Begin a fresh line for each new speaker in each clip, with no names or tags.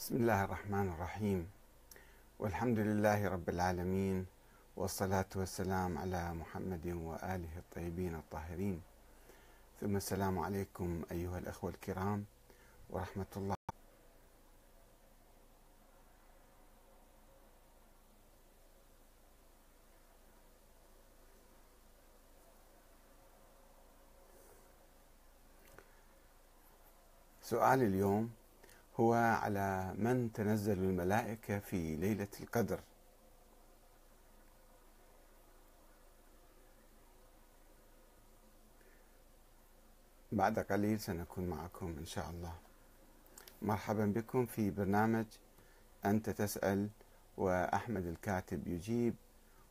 بسم الله الرحمن الرحيم والحمد لله رب العالمين والصلاة والسلام على محمد وآله الطيبين الطاهرين ثم السلام عليكم أيها الأخوة الكرام ورحمة الله سؤال اليوم هو على من تنزل الملائكة في ليلة القدر بعد قليل سنكون معكم إن شاء الله مرحبا بكم في برنامج أنت تسأل وأحمد الكاتب يجيب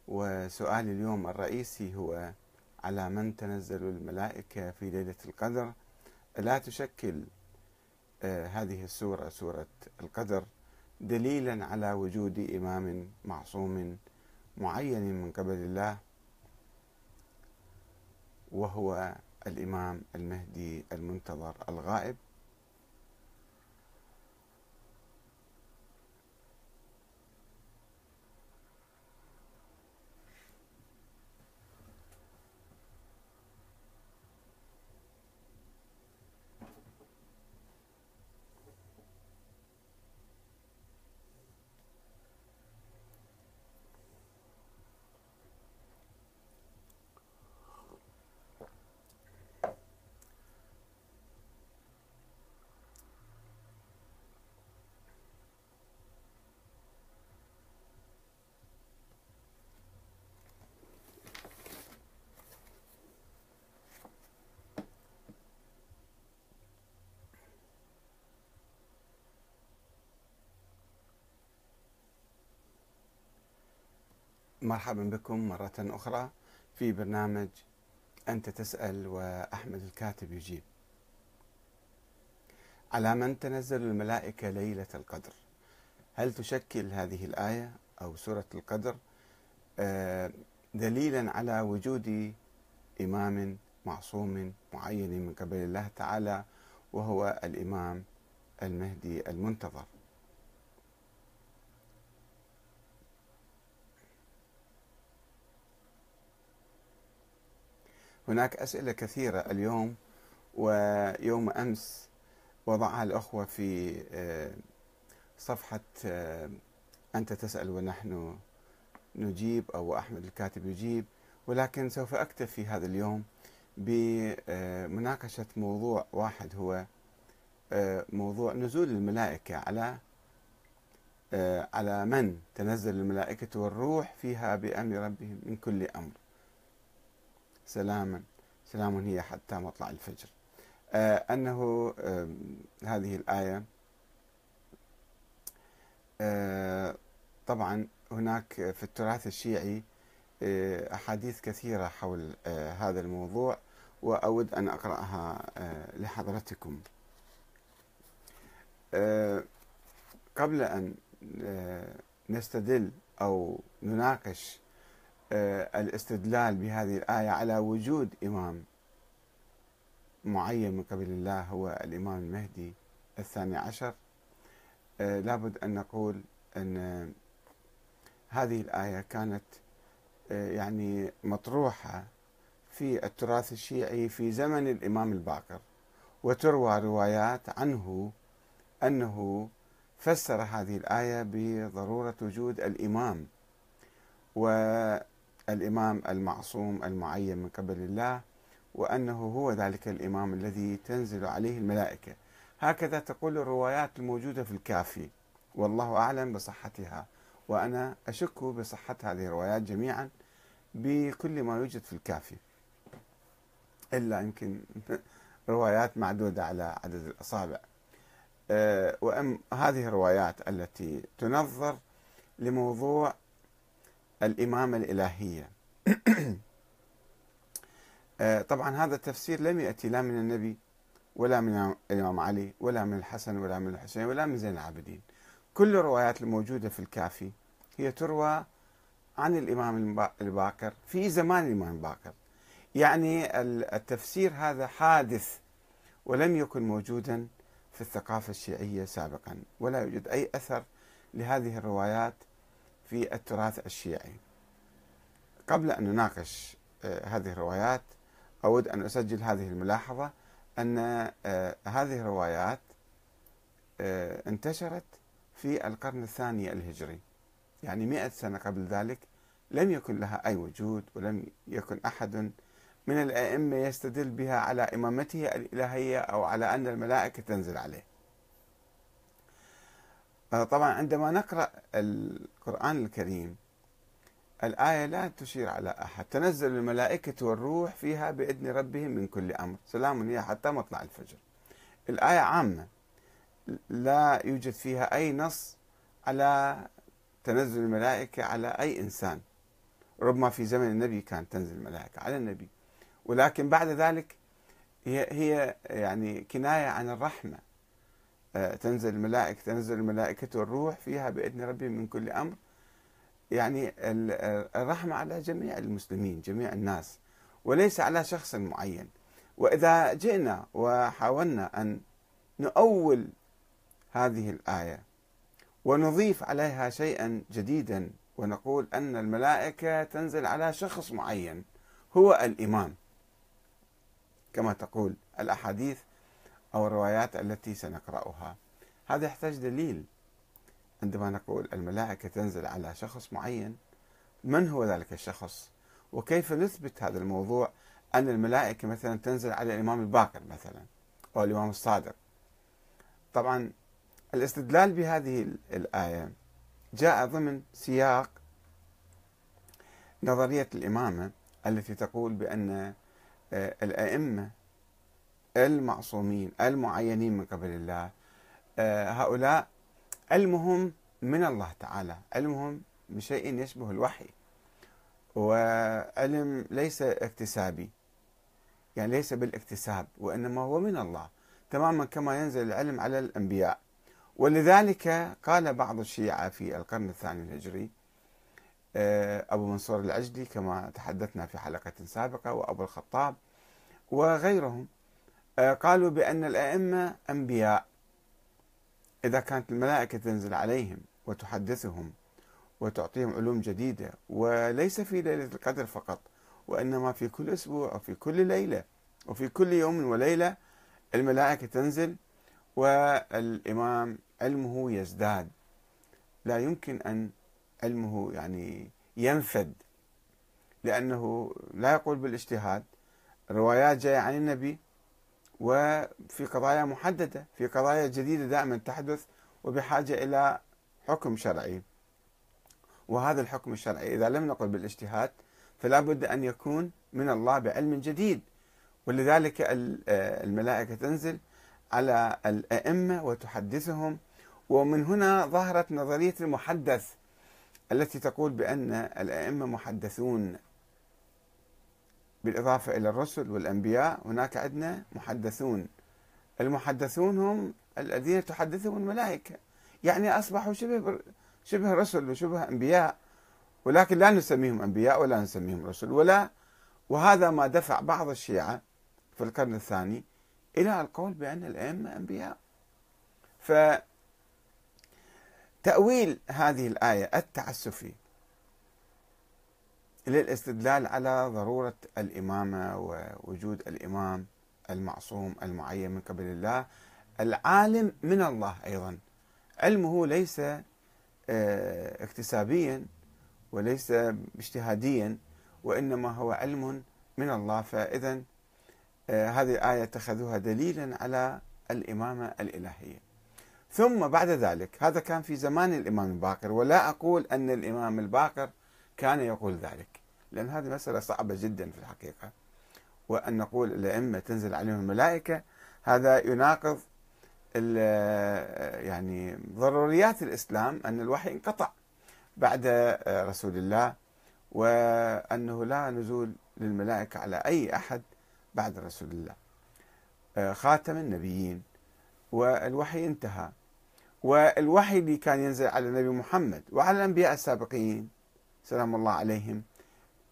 وسؤال اليوم الرئيسي هو على من تنزل الملائكة في ليلة القدر لا تشكل آه، هذه السوره سوره القدر دليلا على وجود امام معصوم معين من قبل الله وهو الامام المهدي المنتظر الغائب مرحبا بكم مرة أخرى في برنامج أنت تسأل وأحمد الكاتب يجيب. على من تنزل الملائكة ليلة القدر؟ هل تشكل هذه الآية أو سورة القدر آه، دليلا على وجود إمام معصوم معين من قبل الله تعالى وهو الإمام المهدي المنتظر؟ هناك أسئلة كثيرة اليوم ويوم أمس وضعها الأخوة في آه، صفحة آه، أنت تسأل ونحن نجيب أو أحمد الكاتب يجيب ولكن سوف أكتفي هذا اليوم بمناقشة آه، موضوع واحد هو موضوع نزول الملائكة على على من تنزل الملائكة والروح فيها بأمر ربهم من كل أمر سلاما سلام هي حتى مطلع الفجر آه، أنه هذه الآية آه، طبعا هناك في التراث الشيعي آه، أحاديث كثيرة حول هذا الموضوع وأود أن أقرأها لحضرتكم قبل أن نستدل أو نناقش آه، الاستدلال بهذه الآية على وجود إمام معين من قبل الله هو الإمام المهدي الثاني عشر آه، لابد أن نقول أن هذه الآية كانت آه، يعني مطروحة في التراث الشيعي في زمن الإمام الباقر وتروى روايات عنه أنه فسر هذه الآية بضرورة وجود الإمام و الامام المعصوم المعين من قبل الله وانه هو ذلك الامام الذي تنزل عليه الملائكه هكذا تقول الروايات الموجوده في الكافي والله اعلم بصحتها وانا اشك بصحه هذه الروايات جميعا بكل ما يوجد في الكافي الا يمكن روايات معدوده على عدد الاصابع آه، وأم هذه الروايات التي تنظر لموضوع الإمامة الإلهية آه، طبعا هذا التفسير لم يأتي لا من النبي ولا من الإمام علي ولا من الحسن ولا من الحسين ولا من زين العابدين كل الروايات الموجودة في الكافي هي تروى عن الإمام الباكر في زمان الإمام الباكر يعني التفسير هذا حادث ولم يكن موجودا في الثقافة الشيعية سابقا ولا يوجد أي أثر لهذه الروايات في التراث الشيعي قبل أن نناقش آه، هذه الروايات أود أن أسجل هذه الملاحظة أن آه، هذه الروايات آه، انتشرت في القرن الثاني الهجري يعني مئة سنة قبل ذلك لم يكن لها أي وجود ولم يكن أحد من الأئمة يستدل بها على إمامته الإلهية أو على أن الملائكة تنزل عليه آه، طبعا عندما نقرأ القرآن الكريم الآية لا تشير على أحد تنزل الملائكة والروح فيها بإذن ربهم من كل أمر سلام هي حتى مطلع الفجر الآية عامة لا يوجد فيها أي نص على تنزل الملائكة على أي إنسان ربما في زمن النبي كان تنزل الملائكة على النبي ولكن بعد ذلك هي هي يعني كناية عن الرحمة آه، تنزل الملائكة تنزل الملائكة والروح فيها بإذن ربي من كل أمر يعني آه، الرحمة على جميع المسلمين جميع الناس وليس على شخص معين وإذا جئنا وحاولنا أن نؤول هذه الآية ونضيف عليها شيئا جديدا ونقول أن الملائكة تنزل على شخص معين هو الإمام كما تقول الأحاديث أو الروايات التي سنقرأها هذا يحتاج دليل عندما نقول الملائكة تنزل على شخص معين من هو ذلك الشخص وكيف نثبت هذا الموضوع أن الملائكة مثلا تنزل على الإمام الباقر مثلا أو الإمام الصادق طبعا الاستدلال بهذه الآية جاء ضمن سياق نظرية الإمامة التي تقول بأن آه، الأئمة المعصومين المعينين من قبل الله آه، هؤلاء علمهم من الله تعالى علمهم بشيء يشبه الوحي وعلم ليس اكتسابي يعني ليس بالاكتساب وإنما هو من الله تماما كما ينزل العلم على الأنبياء ولذلك قال بعض الشيعة في القرن الثاني الهجري آه، أبو منصور العجلي كما تحدثنا في حلقة سابقة وأبو الخطاب وغيرهم آه، قالوا بأن الأئمة أنبياء إذا كانت الملائكة تنزل عليهم وتحدثهم وتعطيهم علوم جديدة وليس في ليلة القدر فقط وإنما في كل أسبوع وفي كل ليلة وفي كل يوم وليلة الملائكة تنزل والإمام علمه يزداد لا يمكن أن علمه يعني ينفد لأنه لا يقول بالاجتهاد روايات جاية عن النبي وفي قضايا محددة في قضايا جديدة دائما تحدث وبحاجة إلى حكم شرعي وهذا الحكم الشرعي إذا لم نقل بالاجتهاد فلا بد أن يكون من الله بعلم جديد ولذلك آه، الملائكة تنزل على الأئمة وتحدثهم ومن هنا ظهرت نظرية المحدث التي تقول بأن الأئمة محدثون بالإضافة إلى الرسل والأنبياء هناك عندنا محدثون المحدثون هم الذين تحدثهم الملائكة يعني أصبحوا شبه شبه رسل وشبه أنبياء ولكن لا نسميهم أنبياء ولا نسميهم رسل ولا وهذا ما دفع بعض الشيعة في القرن الثاني إلى القول بأن الأئمة أنبياء فتأويل هذه الآية التعسفي للاستدلال على ضرورة الإمامة ووجود الإمام المعصوم المعين من قبل الله العالم من الله أيضا علمه ليس آه، اكتسابيا وليس اجتهاديا وإنما هو علم من الله فإذا آه، هذه الآية اتخذوها دليلا على الإمامة الإلهية ثم بعد ذلك هذا كان في زمان الإمام الباقر ولا أقول أن الإمام الباقر كان يقول ذلك لأن هذه مسألة صعبة جدا في الحقيقة وأن نقول الأئمة تنزل عليهم الملائكة هذا يناقض يعني ضروريات الإسلام أن الوحي انقطع بعد رسول الله وأنه لا نزول للملائكة على أي أحد بعد رسول الله خاتم النبيين والوحي انتهى والوحي اللي كان ينزل على النبي محمد وعلى الأنبياء السابقين سلام الله عليهم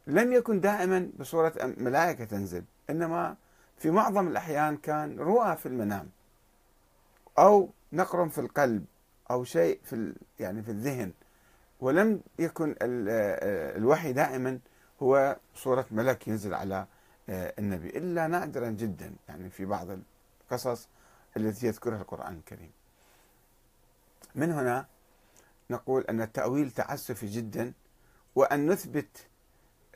لم يكن دائما بصورة ملائكة تنزل إنما في معظم الأحيان كان رؤى في المنام أو نقر في القلب أو شيء في يعني في الذهن ولم يكن آه، الوحي دائما هو صورة ملك ينزل على آه، النبي إلا نادرا جدا يعني في بعض القصص التي يذكرها القرآن الكريم من هنا نقول أن التأويل تعسفي جدا وأن نثبت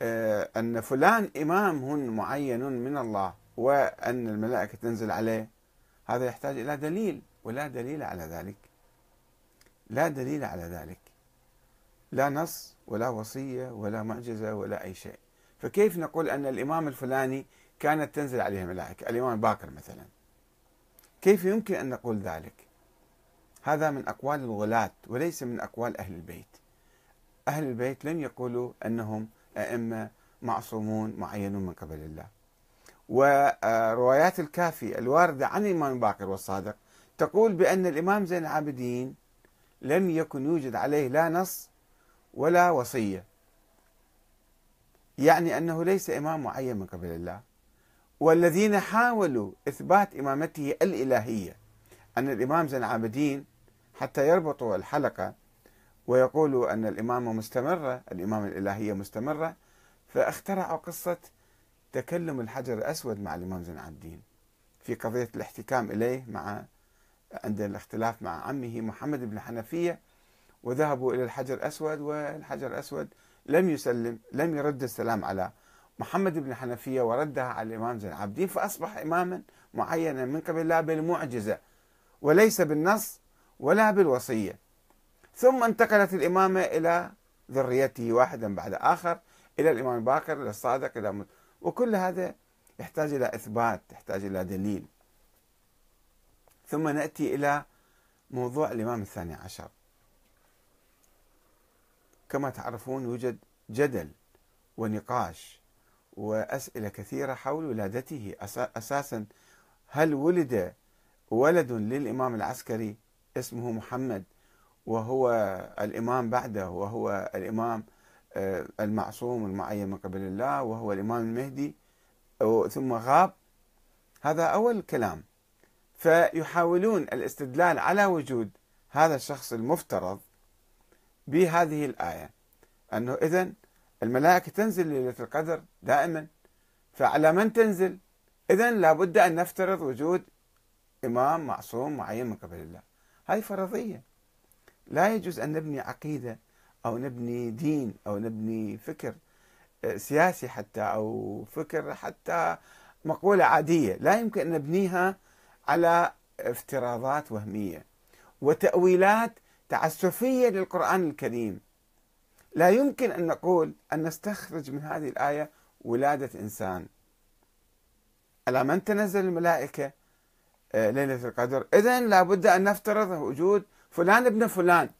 آه، أن فلان إمام معين من الله وأن الملائكة تنزل عليه هذا يحتاج إلى دليل ولا دليل على ذلك لا دليل على ذلك لا نص ولا وصية ولا معجزة ولا أي شيء فكيف نقول أن الإمام الفلاني كانت تنزل عليه الملائكة الإمام باكر مثلا كيف يمكن أن نقول ذلك هذا من أقوال الغلاة وليس من أقوال أهل البيت أهل البيت لم يقولوا أنهم أئمة معصومون معينون من قبل الله وروايات الكافي الواردة عن الإمام باقر والصادق تقول بأن الإمام زين العابدين لم يكن يوجد عليه لا نص ولا وصية يعني أنه ليس إمام معين من قبل الله والذين حاولوا إثبات إمامته الإلهية أن الإمام زين العابدين حتى يربطوا الحلقة ويقولوا أن الإمامة مستمرة الإمامة الإلهية مستمرة فاخترعوا قصة تكلم الحجر الأسود مع الإمام زين العابدين في قضية الاحتكام إليه مع عند الاختلاف مع عمه محمد بن حنفية وذهبوا إلى الحجر الأسود والحجر الأسود لم يسلم لم يرد السلام على محمد بن حنفية وردها على الإمام زين العابدين فأصبح إماما معينا من قبل الله بالمعجزة وليس بالنص ولا بالوصية ثم انتقلت الإمامة إلى ذريته واحدا بعد آخر إلى الإمام باكر إلى الصادق إلى وكل هذا يحتاج إلى إثبات يحتاج إلى دليل ثم نأتي إلى موضوع الإمام الثاني عشر كما تعرفون يوجد جدل ونقاش وأسئلة كثيرة حول ولادته أساسا هل ولد ولد للإمام العسكري اسمه محمد وهو الإمام بعده وهو الإمام آه، المعصوم المعين من قبل الله وهو الإمام المهدي ثم غاب هذا أول كلام فيحاولون الاستدلال على وجود هذا الشخص المفترض بهذه الآية أنه إذا الملائكة تنزل ليلة القدر دائما فعلى من تنزل إذا لابد أن نفترض وجود إمام معصوم معين من قبل الله هذه فرضية لا يجوز أن نبني عقيدة أو نبني دين أو نبني فكر آه، سياسي حتى أو فكر حتى مقولة عادية لا يمكن أن نبنيها على افتراضات وهمية وتأويلات تعسفية للقرآن الكريم لا يمكن أن نقول أن نستخرج من هذه الآية ولادة إنسان على من تنزل الملائكة آه، ليلة القدر إذا لابد أن نفترض وجود فلان ابن فلان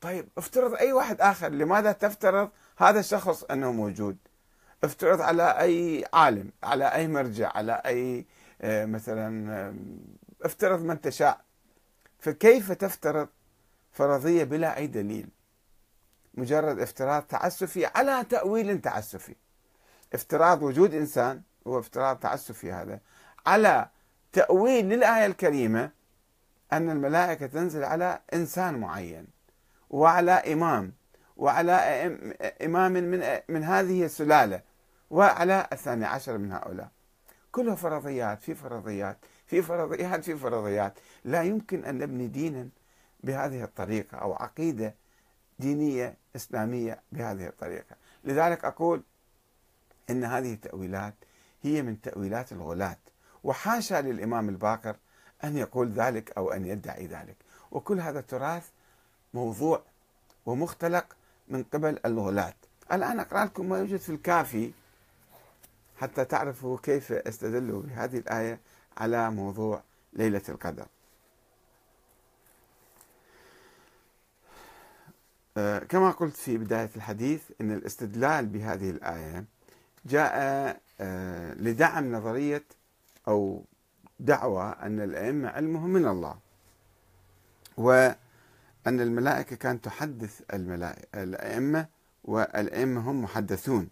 طيب افترض اي واحد اخر لماذا تفترض هذا الشخص انه موجود افترض على اي عالم على اي مرجع على اي آه، مثلا افترض من تشاء فكيف تفترض فرضيه بلا اي دليل مجرد افتراض تعسفي على تاويل تعسفي افتراض وجود انسان هو افتراض تعسفي هذا على تاويل للايه الكريمه أن الملائكة تنزل على إنسان معين وعلى إمام وعلى إمام من من هذه السلالة وعلى الثاني عشر من هؤلاء كلها فرضيات في فرضيات في فرضيات في فرضيات لا يمكن أن نبني دينا بهذه الطريقة أو عقيدة دينية إسلامية بهذه الطريقة لذلك أقول إن هذه التأويلات هي من تأويلات الغلاة وحاشا للإمام الباقر أن يقول ذلك أو أن يدعي ذلك وكل هذا التراث موضوع ومختلق من قبل الغلاة الآن أقرأ لكم ما يوجد في الكافي حتى تعرفوا كيف استدلوا بهذه الآية على موضوع ليلة القدر آه، كما قلت في بداية الحديث أن الاستدلال بهذه الآية جاء آه، لدعم نظرية أو دعوى أن الأئمة علمهم من الله وأن الملائكة كانت تحدث الأئمة والأئمة هم محدثون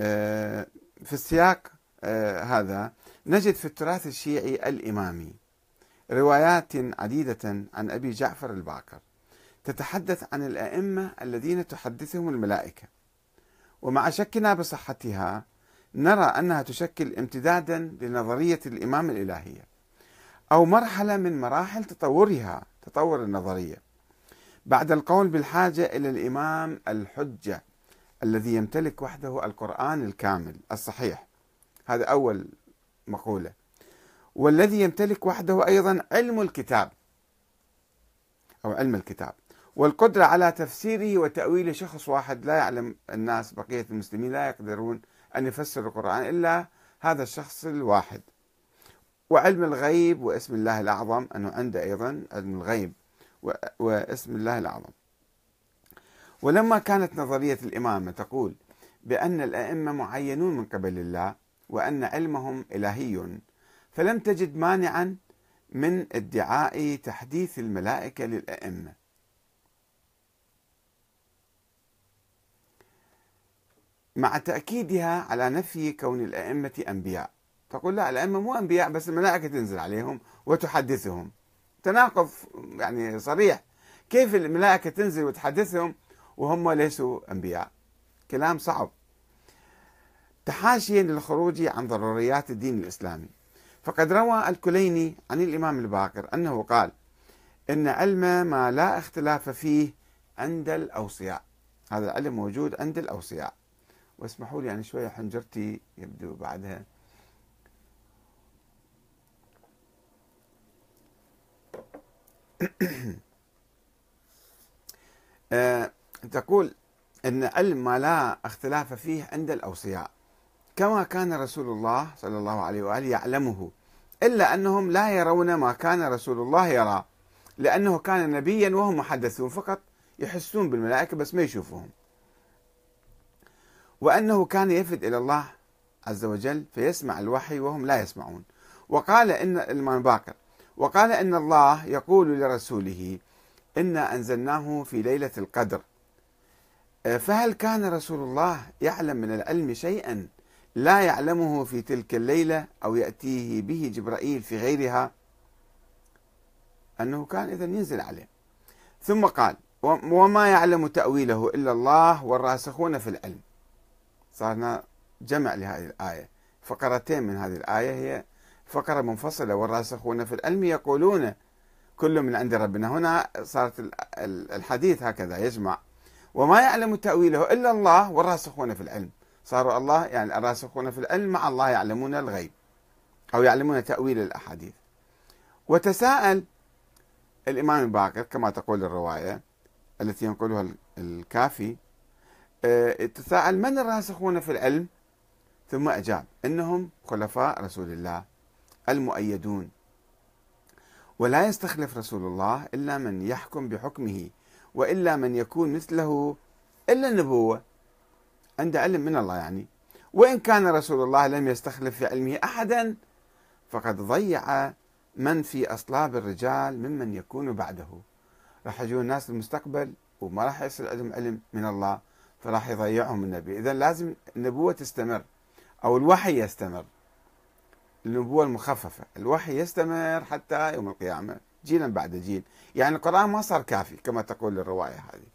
آه، في السياق آه، هذا نجد في التراث الشيعي الإمامي روايات عديدة عن أبي جعفر الباقر تتحدث عن الأئمة الذين تحدثهم الملائكة ومع شكنا بصحتها نرى انها تشكل امتدادا لنظريه الامام الالهيه او مرحله من مراحل تطورها تطور النظريه بعد القول بالحاجه الى الامام الحجه الذي يمتلك وحده القران الكامل الصحيح هذا اول مقوله والذي يمتلك وحده ايضا علم الكتاب او علم الكتاب والقدره على تفسيره وتاويله شخص واحد لا يعلم الناس بقيه المسلمين لا يقدرون أن يفسر القرآن إلا هذا الشخص الواحد وعلم الغيب واسم الله الأعظم أنه عنده أيضا علم الغيب واسم الله الأعظم ولما كانت نظرية الإمامة تقول بأن الأئمة معينون من قبل الله وأن علمهم إلهي فلم تجد مانعا من ادعاء تحديث الملائكة للأئمة مع تأكيدها على نفي كون الأئمة أنبياء تقول لا الأئمة مو أنبياء بس الملائكة تنزل عليهم وتحدثهم تناقض يعني صريح كيف الملائكة تنزل وتحدثهم وهم ليسوا أنبياء كلام صعب تحاشيا للخروج عن ضروريات الدين الإسلامي فقد روى الكليني عن الإمام الباقر أنه قال إن علم ما لا اختلاف فيه عند الأوصياء هذا العلم موجود عند الأوصياء واسمحوا لي يعني شوية حنجرتي يبدو بعدها أه تقول أن علم ما لا اختلاف فيه عند الأوصياء كما كان رسول الله صلى الله عليه وآله يعلمه إلا أنهم لا يرون ما كان رسول الله يرى لأنه كان نبيا وهم محدثون فقط يحسون بالملائكة بس ما يشوفوهم وأنه كان يفد إلى الله عز وجل فيسمع الوحي وهم لا يسمعون وقال إن المان باكر وقال إن الله يقول لرسوله إنا أنزلناه في ليلة القدر آه، فهل كان رسول الله يعلم من العلم شيئا لا يعلمه في تلك الليلة أو يأتيه به جبرائيل في غيرها أنه كان إذا ينزل عليه ثم قال وما يعلم تأويله إلا الله والراسخون في العلم صارنا جمع لهذه الآية فقرتين من هذه الآية هي فقرة منفصلة والراسخون في العلم يقولون كل من عند ربنا هنا صارت الحديث هكذا يجمع وما يعلم تأويله إلا الله والراسخون في العلم صاروا الله يعني الراسخون في العلم مع الله يعلمون الغيب أو يعلمون تأويل الأحاديث وتساءل الإمام الباقر كما تقول الرواية التي ينقلها الكافي آه، تساءل من الراسخون في العلم ثم أجاب إنهم خلفاء رسول الله المؤيدون ولا يستخلف رسول الله إلا من يحكم بحكمه وإلا من يكون مثله إلا النبوة عند علم من الله يعني وإن كان رسول الله لم يستخلف في علمه أحدا فقد ضيع من في أصلاب الرجال ممن يكون بعده راح يجون الناس المستقبل وما راح يصير عندهم علم من الله فراح يضيعهم النبي إذا لازم النبوة تستمر أو الوحي يستمر النبوة المخففة الوحي يستمر حتى يوم القيامة جيلا بعد جيل يعني القرآن ما صار كافي كما تقول الرواية هذه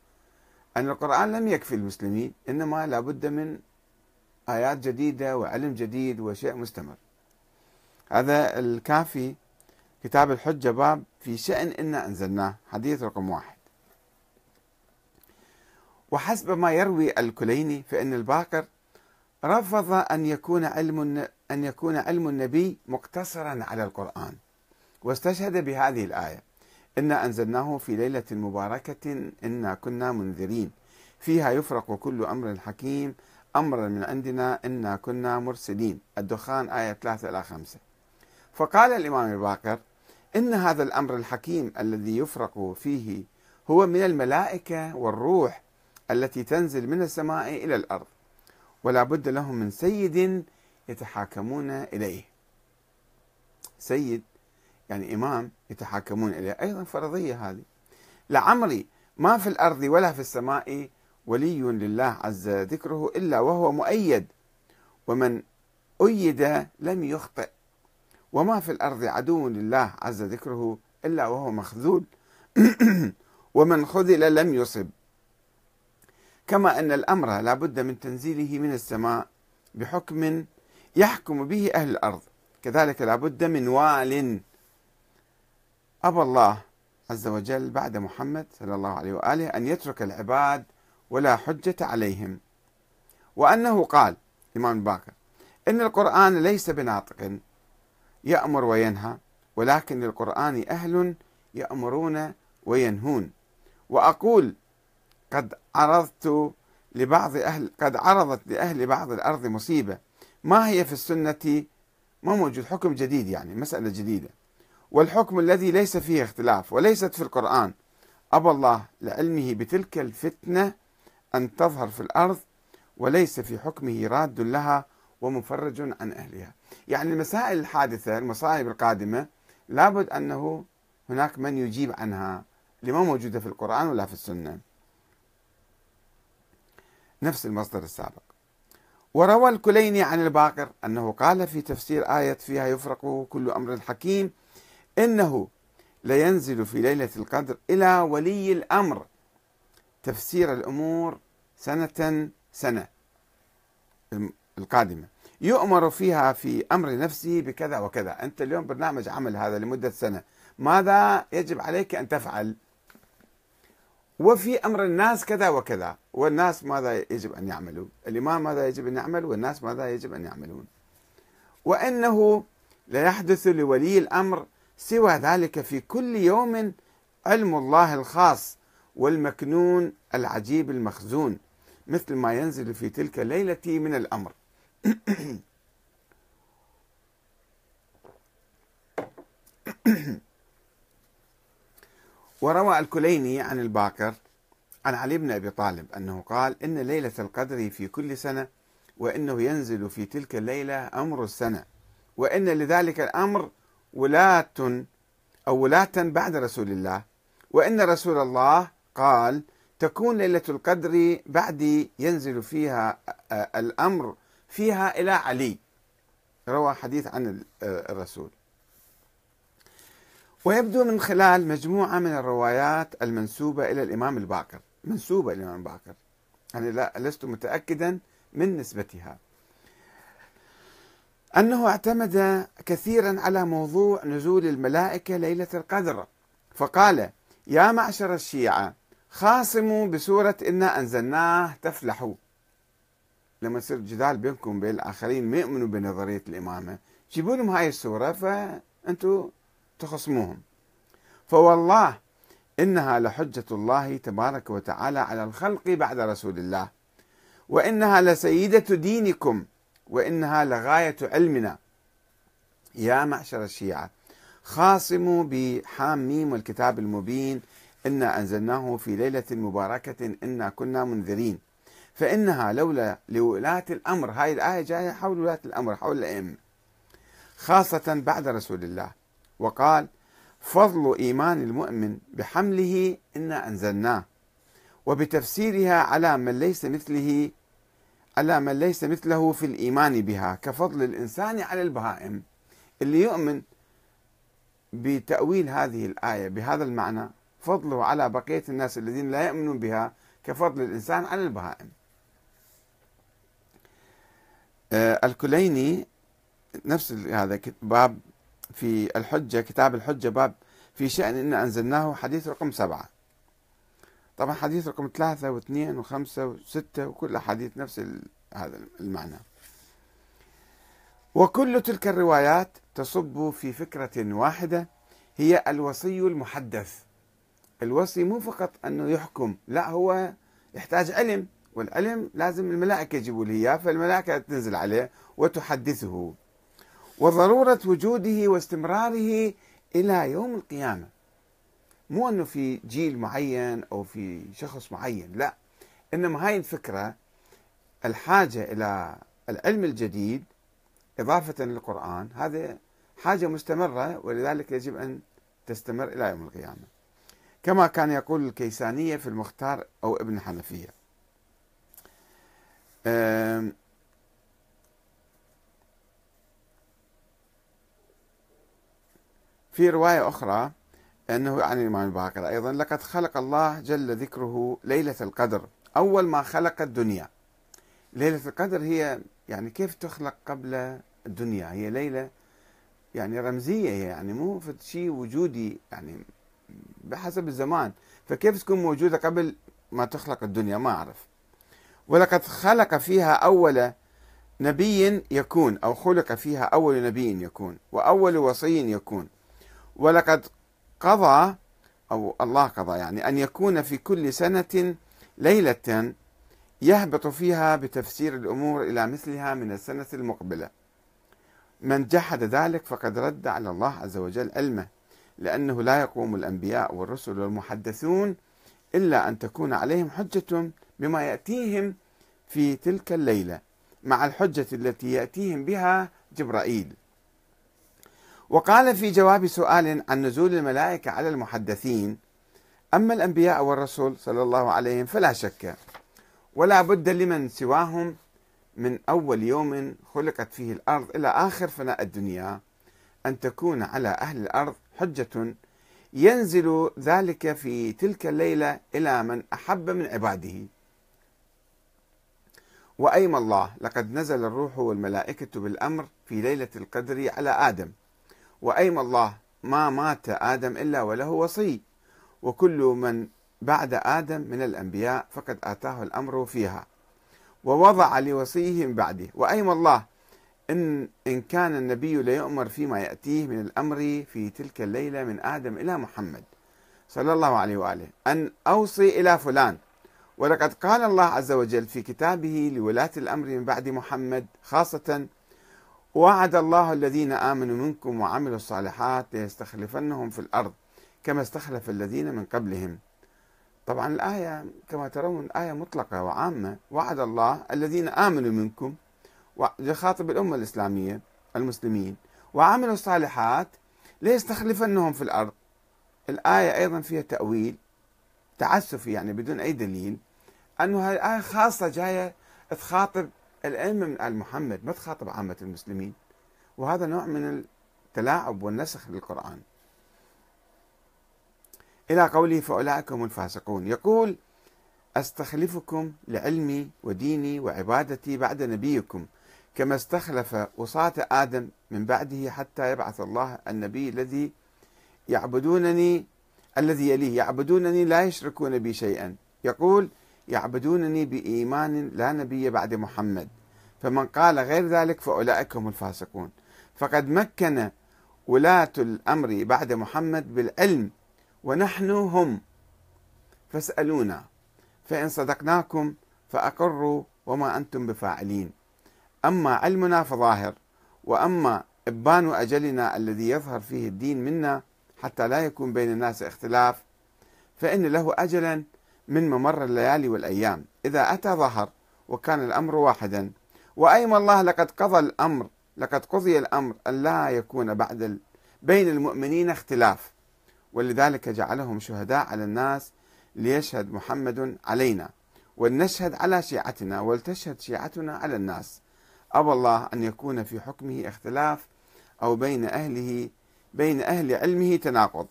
أن القرآن لم يكفي المسلمين إنما لابد من آيات جديدة وعلم جديد وشيء مستمر هذا الكافي كتاب الحجة باب في شأن إنا أنزلناه حديث رقم واحد وحسب ما يروي الكليني فإن الباقر رفض أن يكون علم أن يكون علم النبي مقتصرا على القرآن واستشهد بهذه الآية إنا أنزلناه في ليلة مباركة إنا كنا منذرين فيها يفرق كل أمر حكيم أمرا من عندنا إنا كنا مرسلين الدخان آية 3 إلى 5 فقال الإمام الباقر إن هذا الأمر الحكيم الذي يفرق فيه هو من الملائكة والروح التي تنزل من السماء إلى الأرض ولا بد لهم من سيد يتحاكمون إليه سيد يعني إمام يتحاكمون إليه أيضا فرضية هذه لعمري ما في الأرض ولا في السماء ولي لله عز ذكره إلا وهو مؤيد ومن أيد لم يخطئ وما في الأرض عدو لله عز ذكره إلا وهو مخذول ومن خذل لم يصب كما أن الأمر لا بد من تنزيله من السماء بحكم يحكم به أهل الأرض كذلك لا بد من وال أبى الله عز وجل بعد محمد صلى الله عليه وآله أن يترك العباد ولا حجة عليهم وأنه قال إمام باكر إن القرآن ليس بناطق يأمر وينهى ولكن للقرآن أهل يأمرون وينهون وأقول قد عرضت لبعض أهل قد عرضت لأهل بعض الأرض مصيبة ما هي في السنة ما موجود حكم جديد يعني مسألة جديدة والحكم الذي ليس فيه اختلاف وليست في القرآن أبى الله لعلمه بتلك الفتنة أن تظهر في الأرض وليس في حكمه راد لها ومفرج عن أهلها يعني المسائل الحادثة المصائب القادمة لابد أنه هناك من يجيب عنها لما موجودة في القرآن ولا في السنة نفس المصدر السابق وروى الكليني عن الباقر أنه قال في تفسير آية فيها يفرق كل أمر حكيم إنه لينزل في ليلة القدر إلى ولي الأمر تفسير الأمور سنة سنة القادمة يؤمر فيها في أمر نفسه بكذا وكذا أنت اليوم برنامج عمل هذا لمدة سنة ماذا يجب عليك أن تفعل؟ وفي امر الناس كذا وكذا والناس ماذا يجب ان يعملوا الامام ماذا يجب ان يعمل والناس ماذا يجب ان يعملون وانه لا يحدث لولي الامر سوى ذلك في كل يوم علم الله الخاص والمكنون العجيب المخزون مثل ما ينزل في تلك الليله من الامر وروى الكليني عن الباكر عن علي بن ابي طالب انه قال ان ليله القدر في كل سنه وانه ينزل في تلك الليله امر السنه وان لذلك الامر ولاة او ولاة بعد رسول الله وان رسول الله قال تكون ليله القدر بعدي ينزل فيها آه، آه، الامر فيها الى علي روى حديث عن آه، الرسول ويبدو من خلال مجموعة من الروايات المنسوبة إلى الإمام الباكر منسوبة إلى الإمام الباكر أنا يعني لا لست متأكدا من نسبتها أنه اعتمد كثيرا على موضوع نزول الملائكة ليلة القدر فقال يا معشر الشيعة خاصموا بسورة إنا أنزلناه تفلحوا لما يصير جدال بينكم بين الآخرين ما يؤمنوا بنظرية الإمامة جيبوا لهم هاي السورة فأنتوا تخصموهم فوالله انها لحجه الله تبارك وتعالى على الخلق بعد رسول الله وانها لسيده دينكم وانها لغايه علمنا يا معشر الشيعه خاصموا بحام ميم والكتاب المبين انا انزلناه في ليله مباركه انا كنا منذرين فانها لولا لولاه الامر هاي الايه جايه حول ولاه الامر حول الائمه خاصه بعد رسول الله وقال فضل إيمان المؤمن بحمله إنا أنزلناه وبتفسيرها على من ليس مثله على من ليس مثله في الإيمان بها كفضل الإنسان على البهائم اللي يؤمن بتأويل هذه الآية بهذا المعنى فضله على بقية الناس الذين لا يؤمنون بها كفضل الإنسان على البهائم آه، الكليني نفس هذا باب في الحجة كتاب الحجة باب في شأن إن أنزلناه حديث رقم سبعة طبعا حديث رقم ثلاثة واثنين وخمسة وستة وكل أحاديث نفس هذا المعنى وكل تلك الروايات تصب في فكرة واحدة هي الوصي المحدث الوصي مو فقط أنه يحكم لا هو يحتاج علم والعلم لازم الملائكة يجيبوا له إياه فالملائكة تنزل عليه وتحدثه وضرورة وجوده واستمراره إلى يوم القيامة مو أنه في جيل معين أو في شخص معين لا إنما هاي الفكرة الحاجة إلى العلم الجديد إضافة للقرآن هذا حاجة مستمرة ولذلك يجب أن تستمر إلى يوم القيامة كما كان يقول الكيسانية في المختار أو ابن حنفية في رواية أخرى أنه عن يعني الإمام الباقر أيضا لقد خلق الله جل ذكره ليلة القدر أول ما خلق الدنيا ليلة القدر هي يعني كيف تخلق قبل الدنيا هي ليلة يعني رمزية هي يعني مو شيء وجودي يعني بحسب الزمان فكيف تكون موجودة قبل ما تخلق الدنيا ما أعرف ولقد خلق فيها أول نبي يكون أو خلق فيها أول نبي يكون وأول وصي يكون ولقد قضى أو الله قضى يعني أن يكون في كل سنة ليلة يهبط فيها بتفسير الأمور إلى مثلها من السنة المقبلة من جحد ذلك فقد رد على الله عز وجل علمه لأنه لا يقوم الأنبياء والرسل والمحدثون إلا أن تكون عليهم حجة بما يأتيهم في تلك الليلة مع الحجة التي يأتيهم بها جبرائيل وقال في جواب سؤال عن نزول الملائكة على المحدثين أما الأنبياء والرسل صلى الله عليهم فلا شك ولا بد لمن سواهم من أول يوم خلقت فيه الأرض إلى آخر فناء الدنيا أن تكون على أهل الأرض حجة ينزل ذلك في تلك الليلة إلى من أحب من عباده وأيم الله لقد نزل الروح والملائكة بالأمر في ليلة القدر على آدم وأيم الله ما مات آدم إلا وله وصي وكل من بعد آدم من الأنبياء فقد آتاه الأمر فيها ووضع لوصيه من بعده وأيم الله إن, إن كان النبي ليؤمر فيما يأتيه من الأمر في تلك الليلة من آدم إلى محمد صلى الله عليه وآله أن أوصي إلى فلان ولقد قال الله عز وجل في كتابه لولاة الأمر من بعد محمد خاصة وعد الله الذين آمنوا منكم وعملوا الصالحات ليستخلفنهم في الأرض كما استخلف الذين من قبلهم طبعا الآية كما ترون آية مطلقة وعامة وعد الله الذين آمنوا منكم وخاطب الأمة الإسلامية المسلمين وعملوا الصالحات ليستخلفنهم في الأرض الآية أيضا فيها تأويل تعسفي يعني بدون أي دليل أنه هذه الآية خاصة جاية تخاطب الأئمة من آل محمد ما تخاطب عامة المسلمين وهذا نوع من التلاعب والنسخ للقرآن إلى قوله فأولئك هم الفاسقون يقول أستخلفكم لعلمي وديني وعبادتي بعد نبيكم كما استخلف وصاة آدم من بعده حتى يبعث الله النبي الذي يعبدونني الذي يليه يعبدونني لا يشركون بي شيئا يقول يعبدونني بإيمان لا نبي بعد محمد فمن قال غير ذلك فأولئك هم الفاسقون فقد مكن ولاة الأمر بعد محمد بالعلم ونحن هم فاسألونا فإن صدقناكم فأقروا وما أنتم بفاعلين أما علمنا فظاهر وأما إبان أجلنا الذي يظهر فيه الدين منا حتى لا يكون بين الناس اختلاف فإن له أجلا من ممر الليالي والأيام إذا أتى ظهر وكان الأمر واحدا وأيم الله لقد قضى الأمر لقد قضي الأمر ألا يكون بعد بين المؤمنين اختلاف ولذلك جعلهم شهداء على الناس ليشهد محمد علينا ولنشهد على شيعتنا ولتشهد شيعتنا على الناس أبى الله أن يكون في حكمه اختلاف أو بين أهله بين أهل علمه تناقض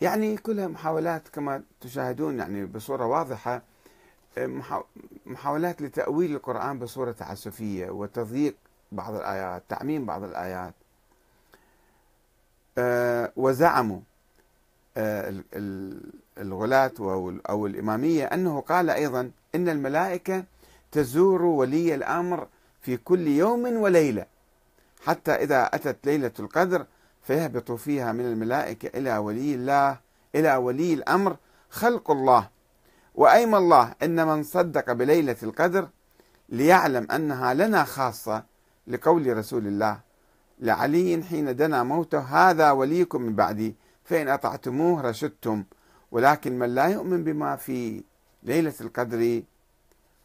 يعني كلها محاولات كما تشاهدون يعني بصورة واضحة آه، محاولات لتأويل القرآن بصورة تعسفية وتضييق بعض الآيات تعميم بعض الآيات آه، وزعموا آه، الغلاة أو الإمامية أنه قال أيضا إن الملائكة تزور ولي الأمر في كل يوم وليلة حتى إذا أتت ليلة القدر فيهبط فيها من الملائكة إلى ولي الله إلى ولي الأمر خلق الله وأيم الله إن من صدق بليلة القدر ليعلم أنها لنا خاصة لقول رسول الله لعلي حين دنا موته هذا وليكم من بعدي فإن أطعتموه رشدتم ولكن من لا يؤمن بما في ليلة القدر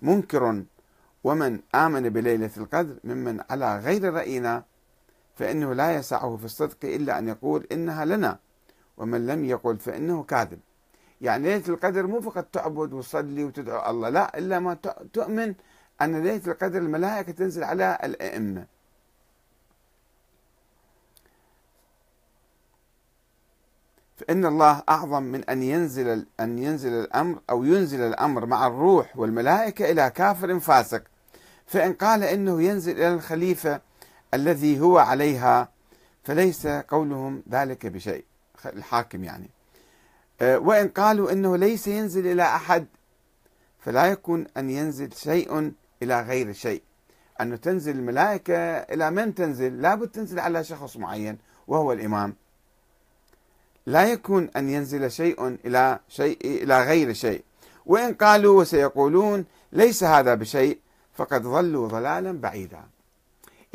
منكر ومن آمن بليلة القدر ممن على غير رأينا فإنه لا يسعه في الصدق إلا أن يقول إنها لنا ومن لم يقل فإنه كاذب يعني ليلة القدر مو فقط تعبد وتصلي وتدعو الله لا إلا ما تؤمن أن ليلة القدر الملائكة تنزل على الأئمة فإن الله أعظم من أن ينزل أن ينزل الأمر أو ينزل الأمر مع الروح والملائكة إلى كافر فاسق فإن قال إنه ينزل إلى الخليفة الذي هو عليها فليس قولهم ذلك بشيء الحاكم يعني أه، وإن قالوا أنه ليس ينزل إلى أحد فلا يكون أن ينزل شيء إلى غير شيء أنه تنزل الملائكة إلى من تنزل لابد تنزل على شخص معين وهو الإمام لا يكون أن ينزل شيء إلى شيء إلى غير شيء وإن قالوا وسيقولون ليس هذا بشيء فقد ضلوا ضلالا بعيدا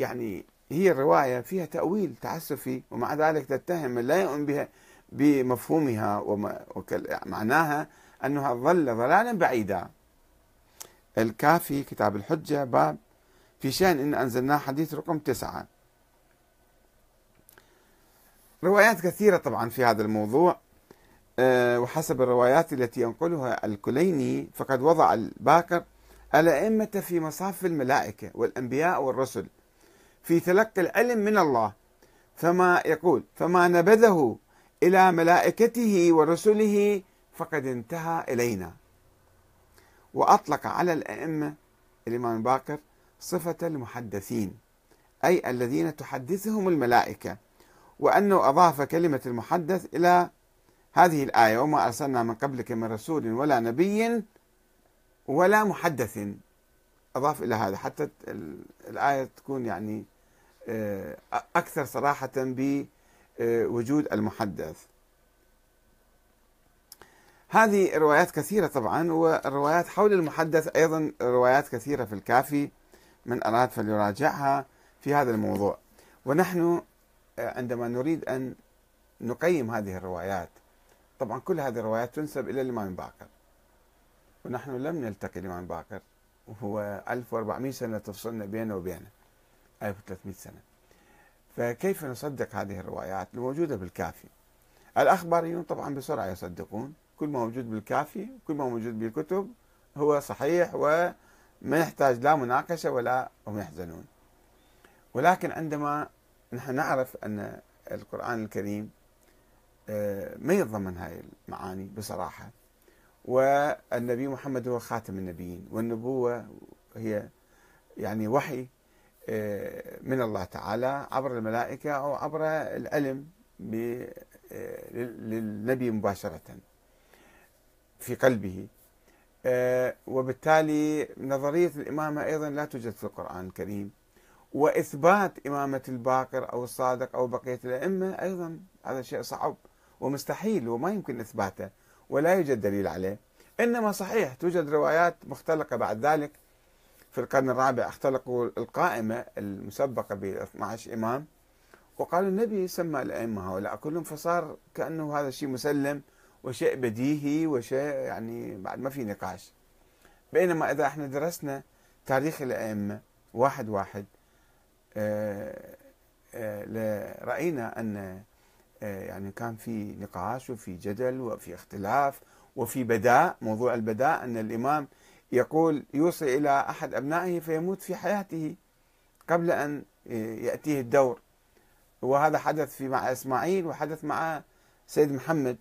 يعني هي الرواية فيها تأويل تعسفي ومع ذلك تتهم من لا يؤمن بها بمفهومها ومعناها أنها ظل ضلالا بعيدا الكافي كتاب الحجة باب في شأن إن أنزلناه حديث رقم تسعة روايات كثيرة طبعا في هذا الموضوع آه، وحسب الروايات التي ينقلها الكليني فقد وضع الباكر الأئمة في مصاف الملائكة والأنبياء والرسل في تلقي العلم من الله فما يقول فما نبذه إلى ملائكته ورسله فقد انتهى إلينا وأطلق على الأئمة الإمام باكر صفة المحدثين أي الذين تحدثهم الملائكة وأنه أضاف كلمة المحدث إلى هذه الآية وما أرسلنا من قبلك من رسول ولا نبي ولا محدث أضاف إلى هذا حتى الآية تكون يعني آه، أكثر صراحة بوجود آه، المحدث هذه روايات كثيرة طبعا والروايات حول المحدث أيضا روايات كثيرة في الكافي من أراد فليراجعها في هذا الموضوع ونحن آه، عندما نريد أن نقيم هذه الروايات طبعا كل هذه الروايات تنسب إلى الإمام باكر ونحن لم نلتقي الإمام باكر وهو 1400 سنة تفصلنا بينه وبينه 1300 سنة فكيف نصدق هذه الروايات الموجودة بالكافي الأخباريون طبعا بسرعة يصدقون كل ما موجود بالكافي كل ما موجود بالكتب هو صحيح وما يحتاج لا مناقشة ولا هم يحزنون ولكن عندما نحن نعرف أن القرآن الكريم آه، ما يتضمن هاي المعاني بصراحة والنبي محمد هو خاتم النبيين والنبوة هي يعني وحي آه، من الله تعالى عبر الملائكة أو عبر العلم آه، للنبي مباشرة في قلبه آه، وبالتالي نظرية الإمامة أيضا لا توجد في القرآن الكريم وإثبات إمامة الباقر أو الصادق أو بقية الأئمة أيضا هذا شيء صعب ومستحيل وما يمكن إثباته ولا يوجد دليل عليه إنما صحيح توجد روايات مختلقة بعد ذلك في القرن الرابع اختلقوا القائمة المسبقة ب 12 إمام وقالوا النبي سمى الأئمة هؤلاء كلهم فصار كأنه هذا شيء مسلم وشيء بديهي وشيء يعني بعد ما في نقاش بينما إذا احنا درسنا تاريخ الأئمة واحد واحد آه، آه، رأينا أن آه، يعني كان في نقاش وفي جدل وفي اختلاف وفي بداء موضوع البداء أن الإمام يقول يوصي إلى أحد أبنائه فيموت في حياته قبل أن آه، يأتيه الدور وهذا حدث في مع إسماعيل وحدث مع سيد محمد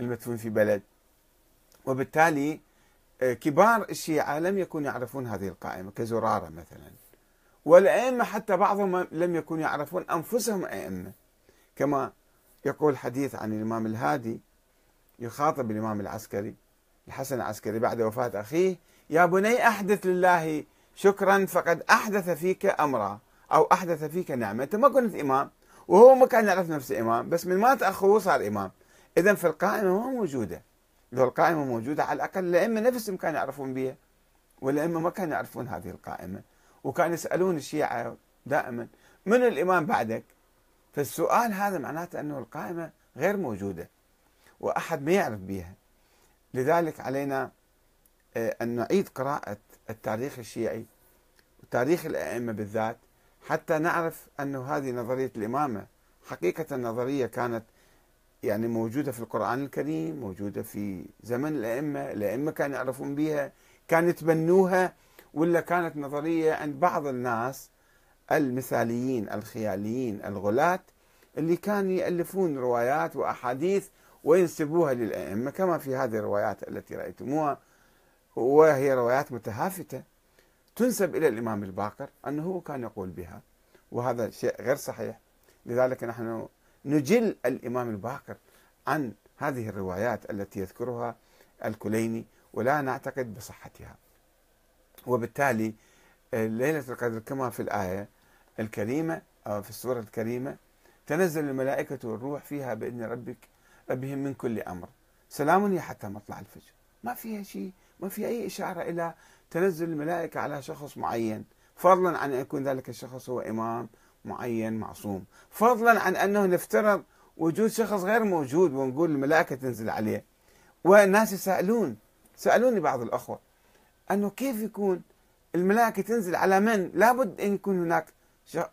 المدفون في بلد وبالتالي آه، كبار الشيعة لم يكونوا يعرفون هذه القائمة كزرارة مثلا والأئمة حتى بعضهم لم يكونوا يعرفون أنفسهم أئمة كما يقول حديث عن الإمام الهادي يخاطب الإمام العسكري الحسن العسكري بعد وفاة أخيه يا بني أحدث لله شكرا فقد أحدث فيك أمرا أو أحدث فيك نعمة أنت ما كنت إمام وهو ما كان يعرف نفسه إمام بس من مات أخوه صار إمام إذا في القائمة ما موجودة لو القائمة موجودة على الأقل الأئمة نفسهم كانوا يعرفون بها والأئمة ما كانوا يعرفون هذه القائمة وكانوا يسألون الشيعة دائما من الإمام بعدك فالسؤال هذا معناته أنه القائمة غير موجودة وأحد ما يعرف بها لذلك علينا آه، أن نعيد قراءة التاريخ الشيعي وتاريخ الأئمة بالذات حتى نعرف أن هذه نظرية الإمامة حقيقة نظرية كانت يعني موجودة في القرآن الكريم موجودة في زمن الأئمة الأئمة كانوا يعرفون بها كانوا يتبنوها ولا كانت نظرية عند بعض الناس المثاليين الخياليين الغلاة اللي كانوا يألفون روايات وأحاديث وينسبوها للأئمة كما في هذه الروايات التي رأيتموها وهي روايات متهافتة تنسب إلى الإمام الباقر أنه هو كان يقول بها وهذا شيء غير صحيح لذلك نحن نجل الإمام الباقر عن هذه الروايات التي يذكرها الكليني ولا نعتقد بصحتها وبالتالي آه، ليلة القدر كما في الآية الكريمة أو في السورة الكريمة تنزل الملائكة والروح فيها بإذن ربك ربهم من كل أمر سلام يا حتى مطلع الفجر ما فيها شيء ما في أي إشارة إلى تنزل الملائكة على شخص معين فضلا عن أن يكون ذلك الشخص هو إمام معين معصوم فضلا عن أنه نفترض وجود شخص غير موجود ونقول الملائكة تنزل عليه والناس يسألون سألوني بعض الأخوة أنه كيف يكون الملائكة تنزل على من لابد أن يكون هناك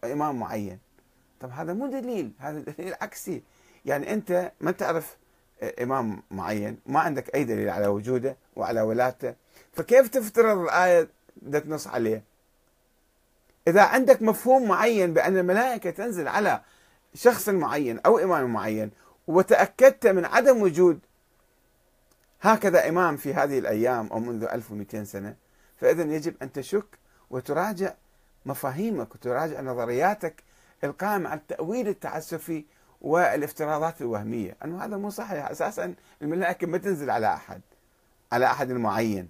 إمام معين طب هذا مو دليل هذا دليل عكسي يعني انت ما تعرف آه، امام معين ما عندك اي دليل على وجوده وعلى ولادته فكيف تفترض الايه تنص عليه اذا عندك مفهوم معين بان الملائكه تنزل على شخص معين او امام معين وتاكدت من عدم وجود هكذا امام في هذه الايام او منذ 1200 سنه فاذا يجب ان تشك وتراجع مفاهيمك وتراجع نظرياتك القائمه على التاويل التعسفي والافتراضات الوهمية أنه هذا مو صحيح أساسا الملائكة ما تنزل على أحد على أحد معين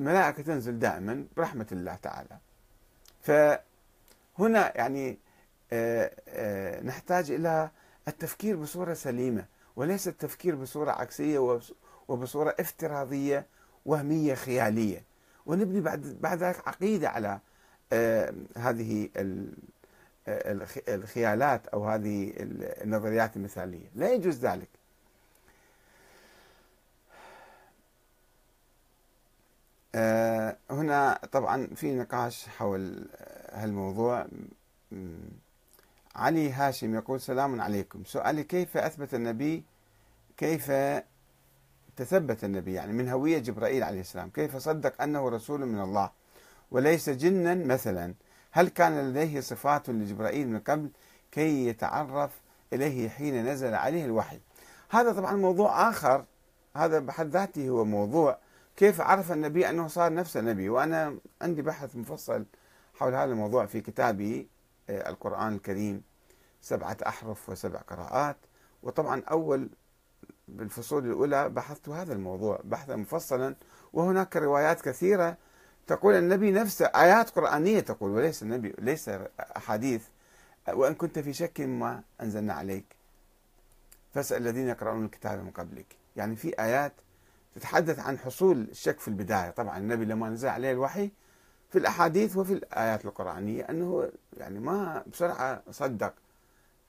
الملائكة تنزل دائما برحمة الله تعالى فهنا يعني آه، آه، نحتاج إلى التفكير بصورة سليمة وليس التفكير بصورة عكسية وبصورة افتراضية وهمية خيالية ونبني بعد بعد ذلك عقيدة على آه، هذه الخيالات او هذه النظريات المثاليه لا يجوز ذلك آه، هنا طبعا في نقاش حول هالموضوع علي هاشم يقول سلام عليكم سؤالي كيف اثبت النبي كيف تثبت النبي يعني من هويه جبرائيل عليه السلام كيف صدق انه رسول من الله وليس جنا مثلا هل كان لديه صفات لجبرائيل من قبل كي يتعرف إليه حين نزل عليه الوحي هذا طبعا موضوع آخر هذا بحد ذاته هو موضوع كيف عرف النبي أنه صار نفسه نبي وأنا عندي بحث مفصل حول هذا الموضوع في كتابي آه، القرآن الكريم سبعة أحرف وسبع قراءات وطبعا أول بالفصول الأولى بحثت هذا الموضوع بحثا مفصلا وهناك روايات كثيرة تقول النبي نفسه آيات قرآنية تقول وليس النبي ليس أحاديث وإن كنت في شك مما أنزلنا عليك فاسأل الذين يقرؤون الكتاب من قبلك يعني في آيات تتحدث عن حصول الشك في البداية طبعا النبي لما نزل عليه الوحي في الأحاديث وفي الآيات القرآنية أنه يعني ما بسرعة صدق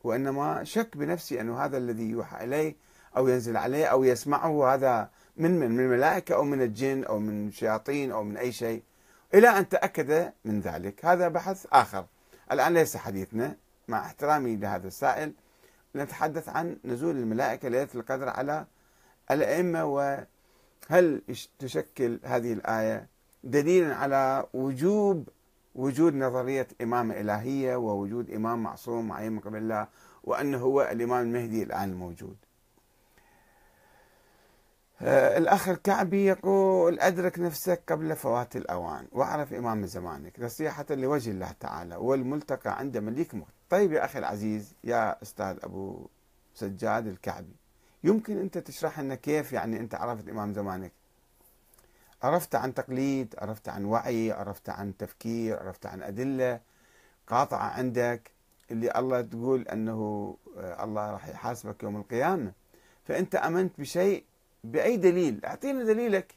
وإنما شك بنفسه أنه هذا الذي يوحى إليه أو ينزل عليه أو يسمعه هذا من من من الملائكة أو من الجن أو من الشياطين أو من أي شيء إلى أن تأكد من ذلك هذا بحث آخر الآن ليس حديثنا مع احترامي لهذا السائل نتحدث عن نزول الملائكة ليلة القدر على الأئمة وهل تشكل هذه الآية دليلا على وجوب وجود نظرية إمامة إلهية ووجود إمام معصوم معين من قبل الله وأنه هو الإمام المهدي الآن الموجود آه، الأخ الكعبي يقول أدرك نفسك قبل فوات الأوان واعرف إمام زمانك نصيحة لوجه الله تعالى والملتقى عند مليك مخت طيب يا أخي العزيز يا أستاذ أبو سجاد الكعبي يمكن أنت تشرح لنا كيف يعني أنت عرفت إمام زمانك عرفت عن تقليد عرفت عن وعي عرفت عن تفكير عرفت عن أدلة قاطعة عندك اللي الله تقول أنه آه، الله راح يحاسبك يوم القيامة فأنت أمنت بشيء بأي دليل أعطينا دليلك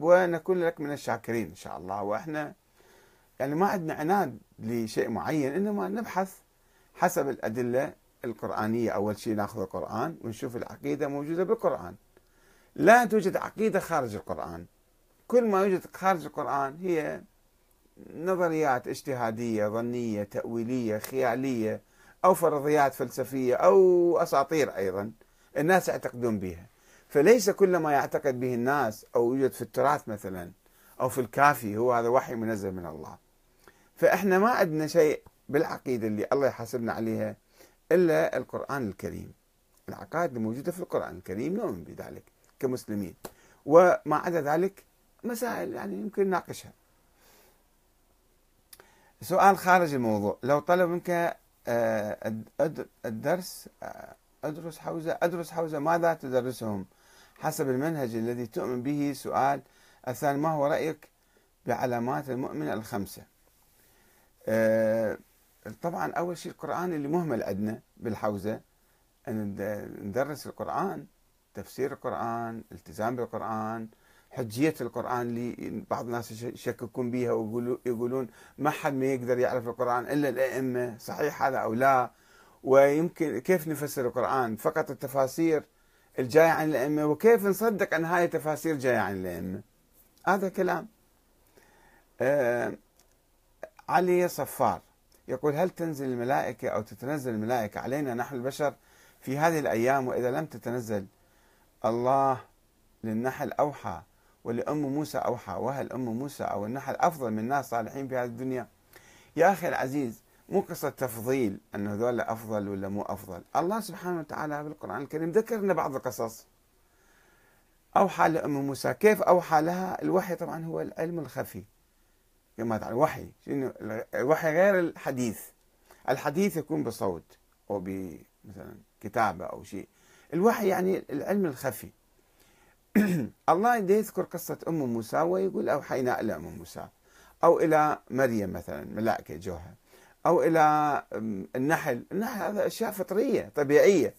ونكون لك من الشاكرين إن شاء الله وإحنا يعني ما عندنا عناد لشيء معين إنما نبحث حسب الأدلة القرآنية أول شيء ناخذ القرآن ونشوف العقيدة موجودة بالقرآن لا توجد عقيدة خارج القرآن كل ما يوجد خارج القرآن هي نظريات اجتهادية ظنية تأويلية خيالية أو فرضيات فلسفية أو أساطير أيضا الناس يعتقدون بها فليس كل ما يعتقد به الناس أو يوجد في التراث مثلا أو في الكافي هو هذا وحي منزل من الله فإحنا ما عندنا شيء بالعقيدة اللي الله يحاسبنا عليها إلا القرآن الكريم العقائد الموجودة في القرآن الكريم نؤمن بذلك كمسلمين وما عدا ذلك مسائل يعني يمكن نناقشها سؤال خارج الموضوع لو طلب منك الدرس آه، آه، أدرس حوزة أدرس حوزة ماذا تدرسهم؟ حسب المنهج الذي تؤمن به سؤال الثاني ما هو رأيك بعلامات المؤمن الخمسة أه طبعا أول شيء القرآن اللي مهمل عندنا بالحوزة أن ندرس القرآن تفسير القرآن التزام بالقرآن حجية القرآن اللي بعض الناس يشككون بها ويقولون ما حد ما يقدر يعرف القرآن إلا الأئمة صحيح هذا أو لا ويمكن كيف نفسر القرآن فقط التفاسير الجاية عن الأئمة وكيف نصدق أن هاي تفاسير جاية عن الأئمة هذا كلام آه علي صفار يقول هل تنزل الملائكة أو تتنزل الملائكة علينا نحن البشر في هذه الأيام وإذا لم تتنزل الله للنحل أوحى ولأم موسى أوحى وهل أم موسى أو النحل أفضل من ناس صالحين في هذه الدنيا يا أخي العزيز مو قصة تفضيل أن هذول أفضل ولا مو أفضل الله سبحانه وتعالى بالقرآن الكريم ذكرنا بعض القصص أوحى لأم موسى كيف أوحى لها الوحي طبعا هو العلم الخفي كما تعلم الوحي شنو الوحي غير الحديث الحديث يكون بصوت أو ب مثلا كتابة أو شيء الوحي يعني العلم الخفي الله يذكر قصة أم موسى ويقول أوحينا إلى أم موسى أو إلى مريم مثلا ملائكة جوهر أو إلى النحل النحل هذا أشياء فطرية طبيعية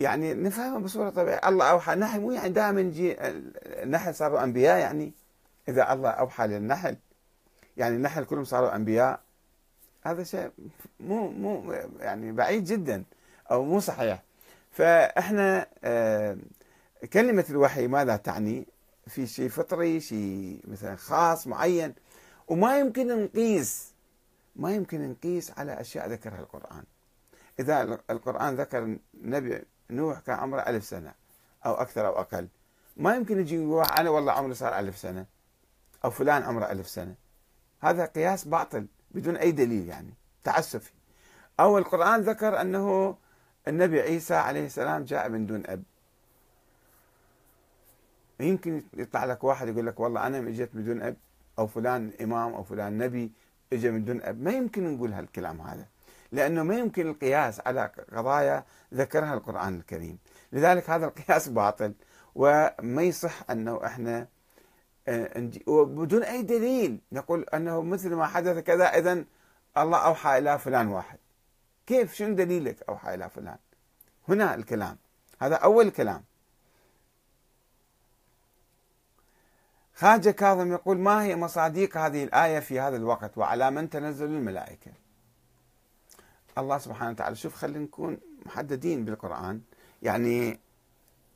يعني نفهمها بصورة طبيعية الله أوحى النحل مو يعني دائما نجي النحل صاروا أنبياء يعني إذا الله أوحى للنحل يعني النحل كلهم صاروا أنبياء هذا شيء مو مو يعني بعيد جدا أو مو صحيح فإحنا آه، كلمة الوحي ماذا تعني في شيء فطري شيء مثلا خاص معين وما يمكن نقيس ما يمكن نقيس على أشياء ذكرها القرآن إذا القرآن ذكر نبي نوح كان عمره ألف سنة أو أكثر أو أقل ما يمكن يجي أنا والله عمري صار ألف سنة أو فلان عمره ألف سنة هذا قياس باطل بدون أي دليل يعني تعسفي أو القرآن ذكر أنه النبي عيسى عليه السلام جاء من دون أب يمكن يطلع لك واحد يقول لك والله أنا اجيت بدون أب أو فلان إمام أو فلان نبي اجى من دون اب ما يمكن نقول هالكلام هذا لانه ما يمكن القياس على قضايا ذكرها القران الكريم لذلك هذا القياس باطل وما يصح انه احنا آه، وبدون اي دليل نقول انه مثل ما حدث كذا اذا الله اوحى الى فلان واحد كيف شنو دليلك اوحى الى فلان هنا الكلام هذا اول كلام خاجة كاظم يقول ما هي مصاديق هذه الآية في هذا الوقت وعلى من تنزل الملائكة الله سبحانه وتعالى شوف خلينا نكون محددين بالقرآن يعني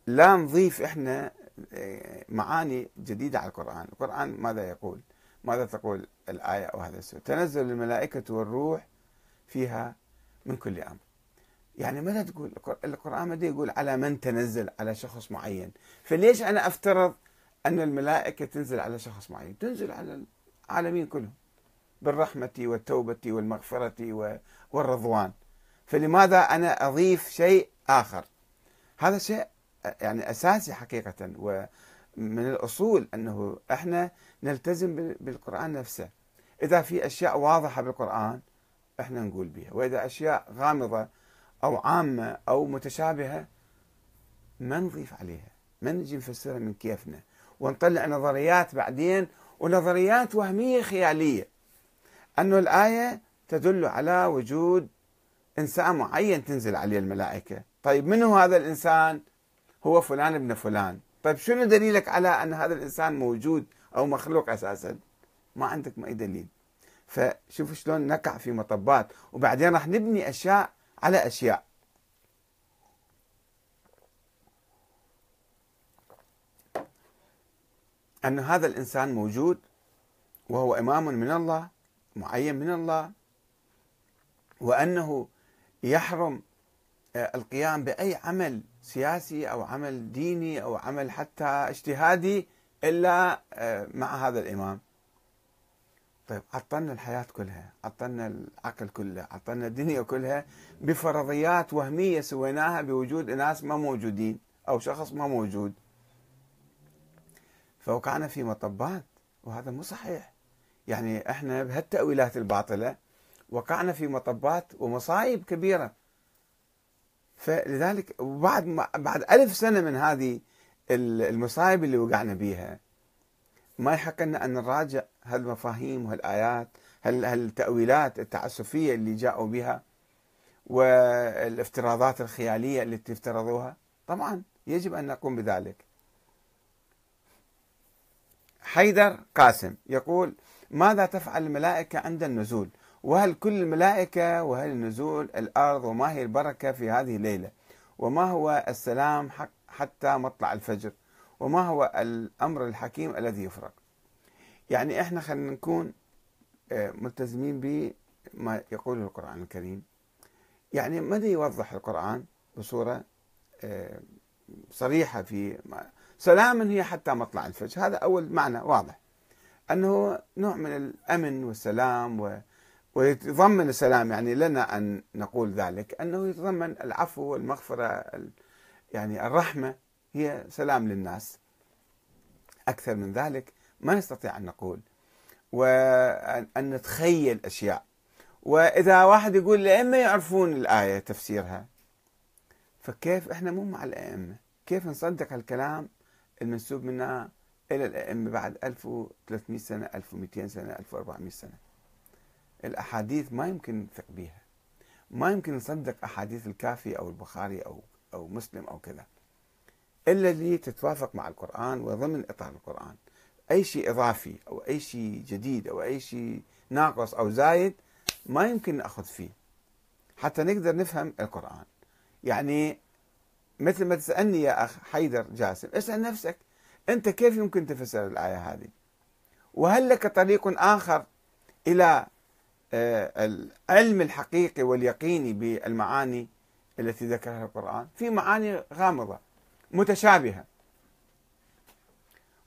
لا نضيف احنا آه، معاني جديدة على القرآن القرآن ماذا يقول ماذا تقول الآية أو هذا السورة تنزل الملائكة والروح فيها من كل أمر يعني ماذا تقول القرآن ماذا يقول على من تنزل على شخص معين فليش أنا أفترض أن الملائكة تنزل على شخص معين تنزل على العالمين كلهم بالرحمة والتوبة والمغفرة والرضوان فلماذا أنا أضيف شيء آخر هذا شيء يعني أساسي حقيقة ومن الأصول أنه إحنا نلتزم بالقرآن نفسه إذا في أشياء واضحة بالقرآن إحنا نقول بها وإذا أشياء غامضة أو عامة أو متشابهة ما نضيف عليها ما نجي نفسرها من كيفنا ونطلع نظريات بعدين ونظريات وهمية خيالية أنه الآية تدل على وجود إنسان معين تنزل عليه الملائكة طيب من هو هذا الإنسان هو فلان ابن فلان طيب شنو دليلك على أن هذا الإنسان موجود أو مخلوق أساسا ما عندك أي دليل فشوف شلون نقع في مطبات وبعدين راح نبني أشياء على أشياء أن هذا الإنسان موجود وهو إمام من الله معين من الله وأنه يحرم آه، القيام بأي عمل سياسي أو عمل ديني أو عمل حتى اجتهادي إلا آه، مع هذا الإمام طيب عطلنا الحياة كلها عطلنا العقل كله عطلنا الدنيا كلها بفرضيات وهمية سويناها بوجود ناس ما موجودين أو شخص ما موجود فوقعنا في مطبات وهذا مو صحيح يعني احنا بهالتأويلات الباطلة وقعنا في مطبات ومصايب كبيرة فلذلك بعد ما بعد ألف سنة من هذه المصايب اللي وقعنا بيها ما يحق لنا أن نراجع هالمفاهيم وهالآيات هالتأويلات التعسفية اللي جاءوا بها والافتراضات الخيالية اللي افترضوها طبعا يجب أن نقوم بذلك حيدر قاسم يقول ماذا تفعل الملائكة عند النزول وهل كل الملائكة وهل نزول الأرض وما هي البركة في هذه الليلة وما هو السلام حتى مطلع الفجر وما هو الأمر الحكيم الذي يفرق يعني إحنا خلينا نكون آه، ملتزمين بما يقوله القرآن الكريم يعني ماذا يوضح القرآن بصورة آه، صريحة في سلاما هي حتى مطلع الفجر هذا أول معنى واضح أنه نوع من الأمن والسلام و... ويتضمن السلام يعني لنا أن نقول ذلك أنه يتضمن العفو والمغفرة ال... يعني الرحمة هي سلام للناس أكثر من ذلك ما نستطيع أن نقول وأن نتخيل أشياء وإذا واحد يقول الأئمة يعرفون الآية تفسيرها فكيف إحنا مو مع الأئمة كيف نصدق الكلام المنسوب منها إلى الأئمة بعد 1300 سنة 1200 سنة 1400 سنة الأحاديث ما يمكن نثق بها ما يمكن نصدق أحاديث الكافي أو البخاري أو أو مسلم أو كذا إلا اللي تتوافق مع القرآن وضمن إطار القرآن أي شيء إضافي أو أي شيء جديد أو أي شيء ناقص أو زايد ما يمكن نأخذ فيه حتى نقدر نفهم القرآن يعني مثل ما تسألني يا أخ حيدر جاسم اسأل نفسك أنت كيف يمكن تفسر الآية هذه وهل لك طريق آخر إلى آه، العلم الحقيقي واليقيني بالمعاني التي ذكرها القرآن في معاني غامضة متشابهة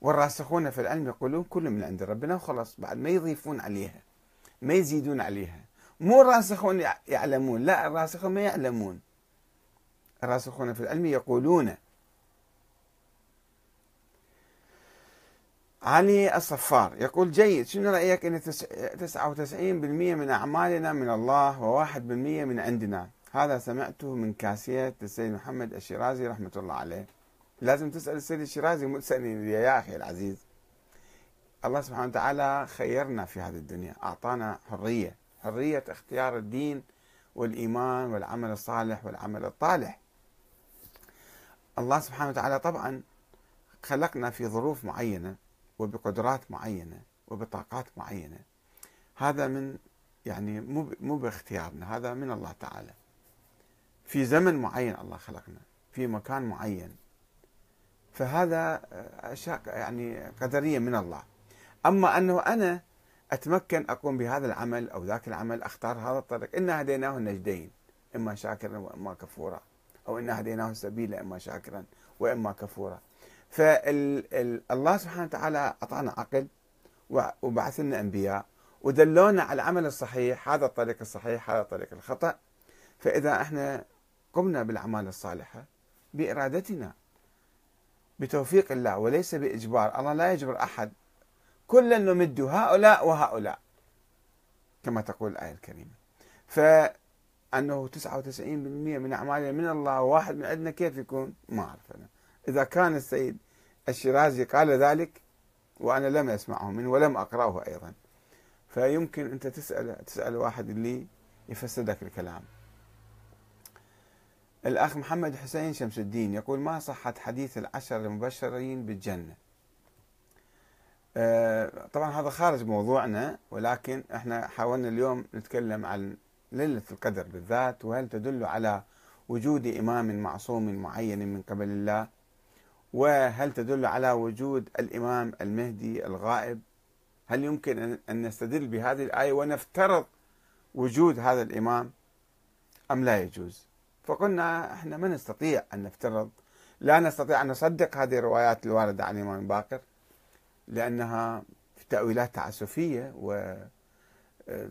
والراسخون في العلم يقولون كل من عند ربنا وخلاص بعد ما يضيفون عليها ما يزيدون عليها مو الراسخون يعلمون لا الراسخون ما يعلمون الراسخون في العلم يقولون علي الصفار يقول جيد شنو رأيك أن 99% من أعمالنا من الله و1% من عندنا هذا سمعته من كاسية السيد محمد الشيرازي رحمة الله عليه لازم تسأل السيد الشيرازي مو تسألني يا أخي العزيز الله سبحانه وتعالى خيرنا في هذه الدنيا أعطانا حرية حرية اختيار الدين والإيمان والعمل الصالح والعمل الطالح الله سبحانه وتعالى طبعا خلقنا في ظروف معينة وبقدرات معينة وبطاقات معينة هذا من يعني مو مو باختيارنا هذا من الله تعالى في زمن معين الله خلقنا في مكان معين فهذا اشياء يعني قدريه من الله اما انه انا اتمكن اقوم بهذا العمل او ذاك العمل اختار هذا الطريق انا هديناه النجدين اما شاكرا واما كفورا أو إنا هديناه السبيل إما شاكرا وإما كفورا فالله سبحانه وتعالى أعطانا عقل وبعث لنا أنبياء ودلونا على العمل الصحيح هذا الطريق الصحيح هذا الطريق الخطأ فإذا احنا قمنا بالأعمال الصالحة بإرادتنا بتوفيق الله وليس بإجبار الله لا يجبر أحد كلا نمد هؤلاء وهؤلاء كما تقول الآية الكريمة ف أنه 99% من أعماله من الله وواحد من عندنا كيف يكون ما أعرف أنا إذا كان السيد الشيرازي قال ذلك وأنا لم أسمعه منه ولم أقرأه أيضا فيمكن أنت تسأل تسأل واحد اللي يفسدك الكلام الأخ محمد حسين شمس الدين يقول ما صحة حديث العشر المبشرين بالجنة آه، طبعا هذا خارج موضوعنا ولكن احنا حاولنا اليوم نتكلم عن ليلة القدر بالذات وهل تدل على وجود إمام معصوم معين من قبل الله وهل تدل على وجود الإمام المهدي الغائب هل يمكن أن نستدل بهذه الآية ونفترض وجود هذا الإمام أم لا يجوز فقلنا احنا ما نستطيع أن نفترض لا نستطيع أن نصدق هذه الروايات الواردة عن الإمام باكر لأنها تأويلات تعسفية و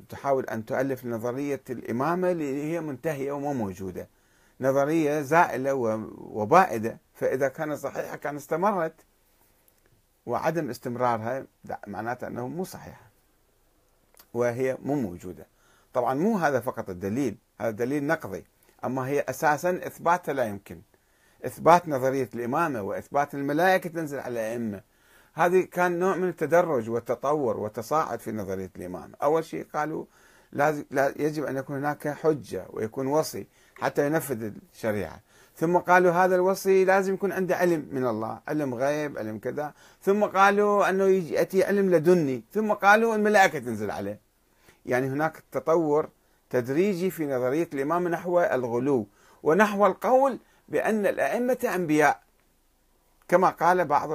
تحاول أن تؤلف نظرية الإمامة اللي هي منتهية وما موجودة نظرية زائلة وبائدة فإذا كانت صحيحة كان استمرت وعدم استمرارها معناته أنه مو صحيحة وهي مو موجودة طبعا مو هذا فقط الدليل هذا دليل نقضي أما هي أساسا إثباتها لا يمكن إثبات نظرية الإمامة وإثبات الملائكة تنزل على الأئمة هذه كان نوع من التدرج والتطور والتصاعد في نظريه الايمان، اول شيء قالوا لازم يجب ان يكون هناك حجه ويكون وصي حتى ينفذ الشريعه، ثم قالوا هذا الوصي لازم يكون عنده علم من الله، علم غيب، علم كذا، ثم قالوا انه ياتي علم لدني، ثم قالوا الملائكه تنزل عليه. يعني هناك تطور تدريجي في نظريه الامام نحو الغلو ونحو القول بان الائمه انبياء. كما قال بعض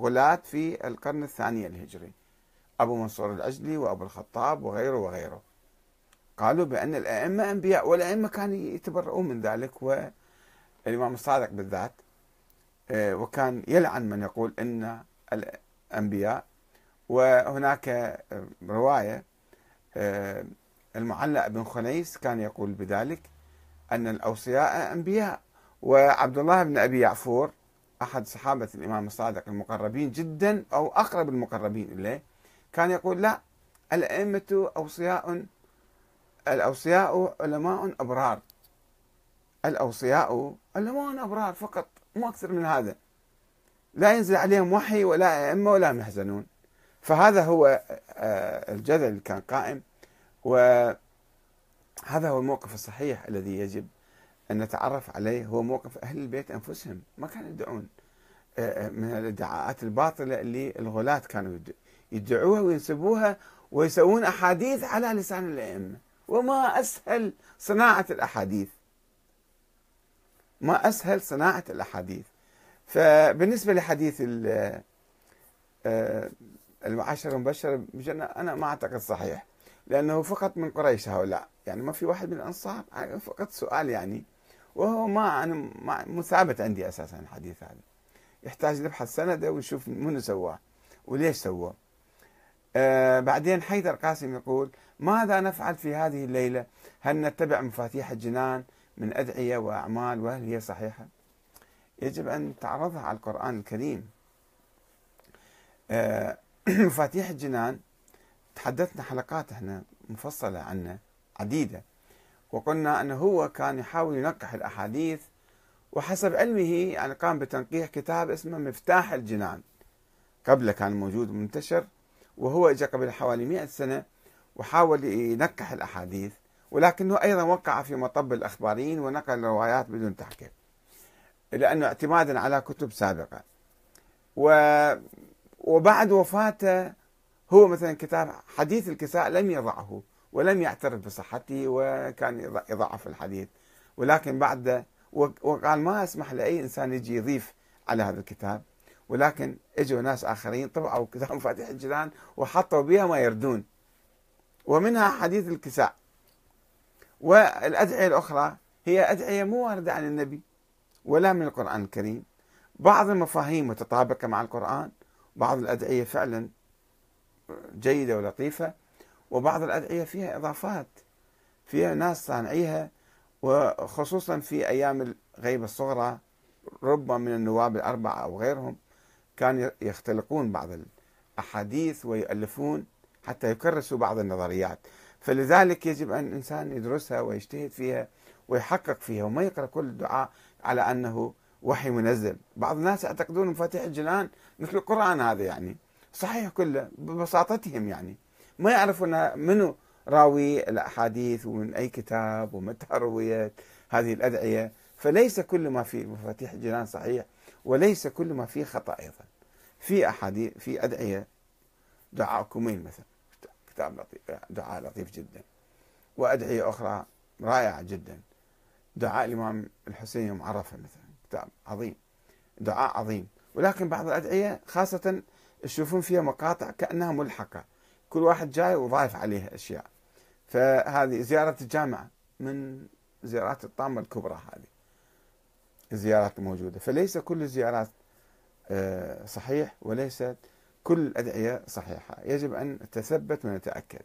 غلاة في القرن الثاني الهجري أبو منصور العجلي وأبو الخطاب وغيره وغيره قالوا بأن الأئمة أنبياء والأئمة كانوا يتبرؤون من ذلك والإمام الصادق بالذات آه، وكان يلعن من يقول أن الأنبياء وهناك آه، رواية آه، المعلق بن خنيس كان يقول بذلك أن الأوصياء أنبياء وعبد الله بن أبي يعفور أحد صحابة الإمام الصادق المقربين جدا أو أقرب المقربين إليه كان يقول لا الأئمة أوصياء الأوصياء علماء أبرار الأوصياء علماء أبرار فقط مو أكثر من هذا لا ينزل عليهم وحي ولا أئمة ولا محزنون فهذا هو آه، الجدل اللي كان قائم وهذا هو الموقف الصحيح الذي يجب أن نتعرف عليه هو موقف أهل البيت أنفسهم ما كانوا يدعون آه، آه، من الادعاءات الباطلة اللي الغلاة كانوا يدعوها وينسبوها ويسوون أحاديث على لسان الأئمة وما أسهل صناعة الأحاديث ما أسهل صناعة الأحاديث فبالنسبة لحديث آه، المعاشر المبشر بجنة أنا ما أعتقد صحيح لأنه فقط من قريش هؤلاء يعني ما في واحد من الأنصار فقط سؤال يعني وهو ما انا مو ثابت عندي اساسا الحديث هذا يحتاج نبحث سنده ونشوف منو سواه وليش سواه آه بعدين حيدر قاسم يقول ماذا نفعل في هذه الليلة هل نتبع مفاتيح الجنان من أدعية وأعمال وهل هي صحيحة يجب أن تعرضها على القرآن الكريم آه مفاتيح الجنان تحدثنا حلقات احنا مفصلة عنه عديدة وقلنا أنه هو كان يحاول ينقح الأحاديث وحسب علمه يعني قام بتنقيح كتاب اسمه مفتاح الجنان قبله كان موجود منتشر وهو اجى قبل حوالي 100 سنة وحاول ينقح الأحاديث ولكنه أيضا وقع في مطب الأخباريين ونقل الروايات بدون تحقيق لأنه اعتمادا على كتب سابقة و وبعد وفاته هو مثلا كتاب حديث الكساء لم يضعه ولم يعترف بصحته وكان يضعف الحديث ولكن بعد وقال ما اسمح لاي انسان يجي يضيف على هذا الكتاب ولكن اجوا ناس اخرين طبعوا كتاب مفاتيح الجنان وحطوا بها ما يردون ومنها حديث الكساء والادعيه الاخرى هي ادعيه مو وارده عن النبي ولا من القران الكريم بعض المفاهيم متطابقه مع القران بعض الادعيه فعلا جيده ولطيفه وبعض الأدعية فيها إضافات فيها ناس صانعيها وخصوصا في أيام الغيبة الصغرى ربما من النواب الأربعة أو غيرهم كانوا يختلقون بعض الأحاديث ويؤلفون حتى يكرسوا بعض النظريات فلذلك يجب أن الإنسان يدرسها ويجتهد فيها ويحقق فيها وما يقرأ كل الدعاء على أنه وحي منزل بعض الناس يعتقدون مفاتيح الجنان مثل القرآن هذا يعني صحيح كله ببساطتهم يعني ما يعرفون منو راوي الأحاديث ومن أي كتاب ومتى رويت هذه الأدعية فليس كل ما في مفاتيح الجنان صحيح وليس كل ما فيه خطأ أيضا في أحاديث في أدعية دعاء كومين مثلا كتاب لطيف دعاء لطيف جدا وأدعية أخرى رائعة جدا دعاء الإمام الحسين يوم عرفة مثلا كتاب عظيم دعاء عظيم ولكن بعض الأدعية خاصة تشوفون فيها مقاطع كأنها ملحقة كل واحد جاي وضايف عليه اشياء فهذه زياره الجامعه من زيارات الطامه الكبرى هذه الزيارات الموجوده فليس كل الزيارات آه، صحيح وليست كل الادعيه صحيحه يجب ان نتثبت ونتاكد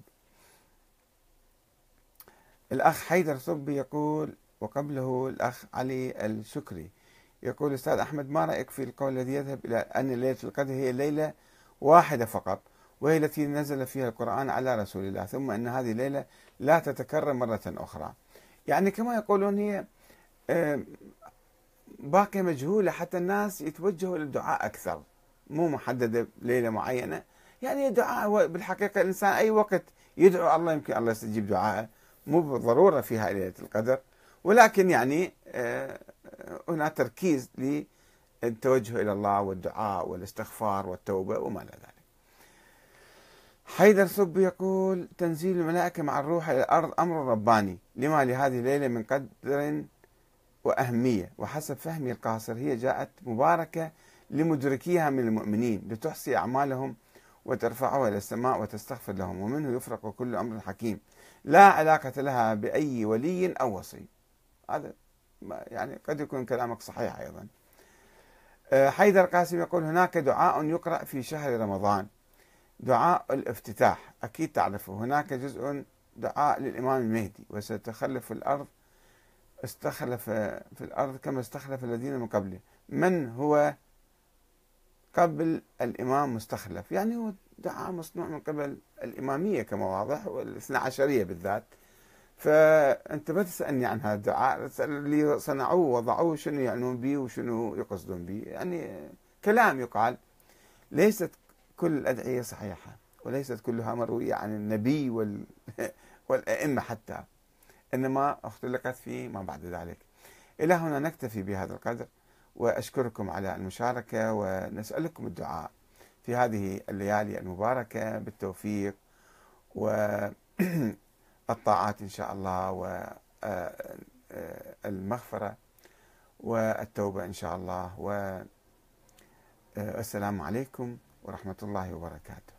الاخ حيدر صبي يقول وقبله الاخ علي الشكري يقول استاذ احمد ما رايك في القول الذي يذهب الى ان ليله القدر هي ليله واحده فقط وهي التي نزل فيها القرآن على رسول الله ثم أن هذه الليلة لا تتكرر مرة أخرى يعني كما يقولون هي باقية مجهولة حتى الناس يتوجهوا للدعاء أكثر مو محددة ليلة معينة يعني الدعاء بالحقيقة الإنسان أي وقت يدعو الله يمكن الله يستجيب دعائه مو بالضرورة فيها ليلة القدر ولكن يعني آه، هنا تركيز للتوجه إلى الله والدعاء والاستغفار والتوبة وما إلى ذلك حيدر صب يقول تنزيل الملائكة مع الروح إلى الأرض أمر رباني لما لهذه الليلة من قدر وأهمية وحسب فهمي القاصر هي جاءت مباركة لمدركيها من المؤمنين لتحصي أعمالهم وترفعها إلى السماء وتستغفر لهم ومنه يفرق كل أمر حكيم لا علاقة لها بأي ولي أو وصي هذا يعني قد يكون كلامك صحيح أيضا آه، حيدر قاسم يقول هناك دعاء يقرأ في شهر رمضان دعاء الافتتاح أكيد تعرفه هناك جزء دعاء للإمام المهدي وستخلف الأرض استخلف في الأرض كما استخلف الذين من قبله من هو قبل الإمام مستخلف يعني هو دعاء مصنوع من قبل الإمامية كما واضح والاثنى عشرية بالذات فأنت ما تسألني عن هذا الدعاء اللي صنعوه وضعوه شنو يعنون به وشنو يقصدون به يعني كلام يقال ليست كل الأدعية صحيحة وليست كلها مروية عن النبي وال... والأئمة حتى إنما اختلقت فيما بعد ذلك إلى هنا نكتفي بهذا القدر وأشكركم على المشاركة ونسألكم الدعاء في هذه الليالي المباركة بالتوفيق والطاعات إن شاء الله والمغفرة آه، آه، والتوبة إن شاء الله والسلام آه، عليكم ورحمة الله وبركاته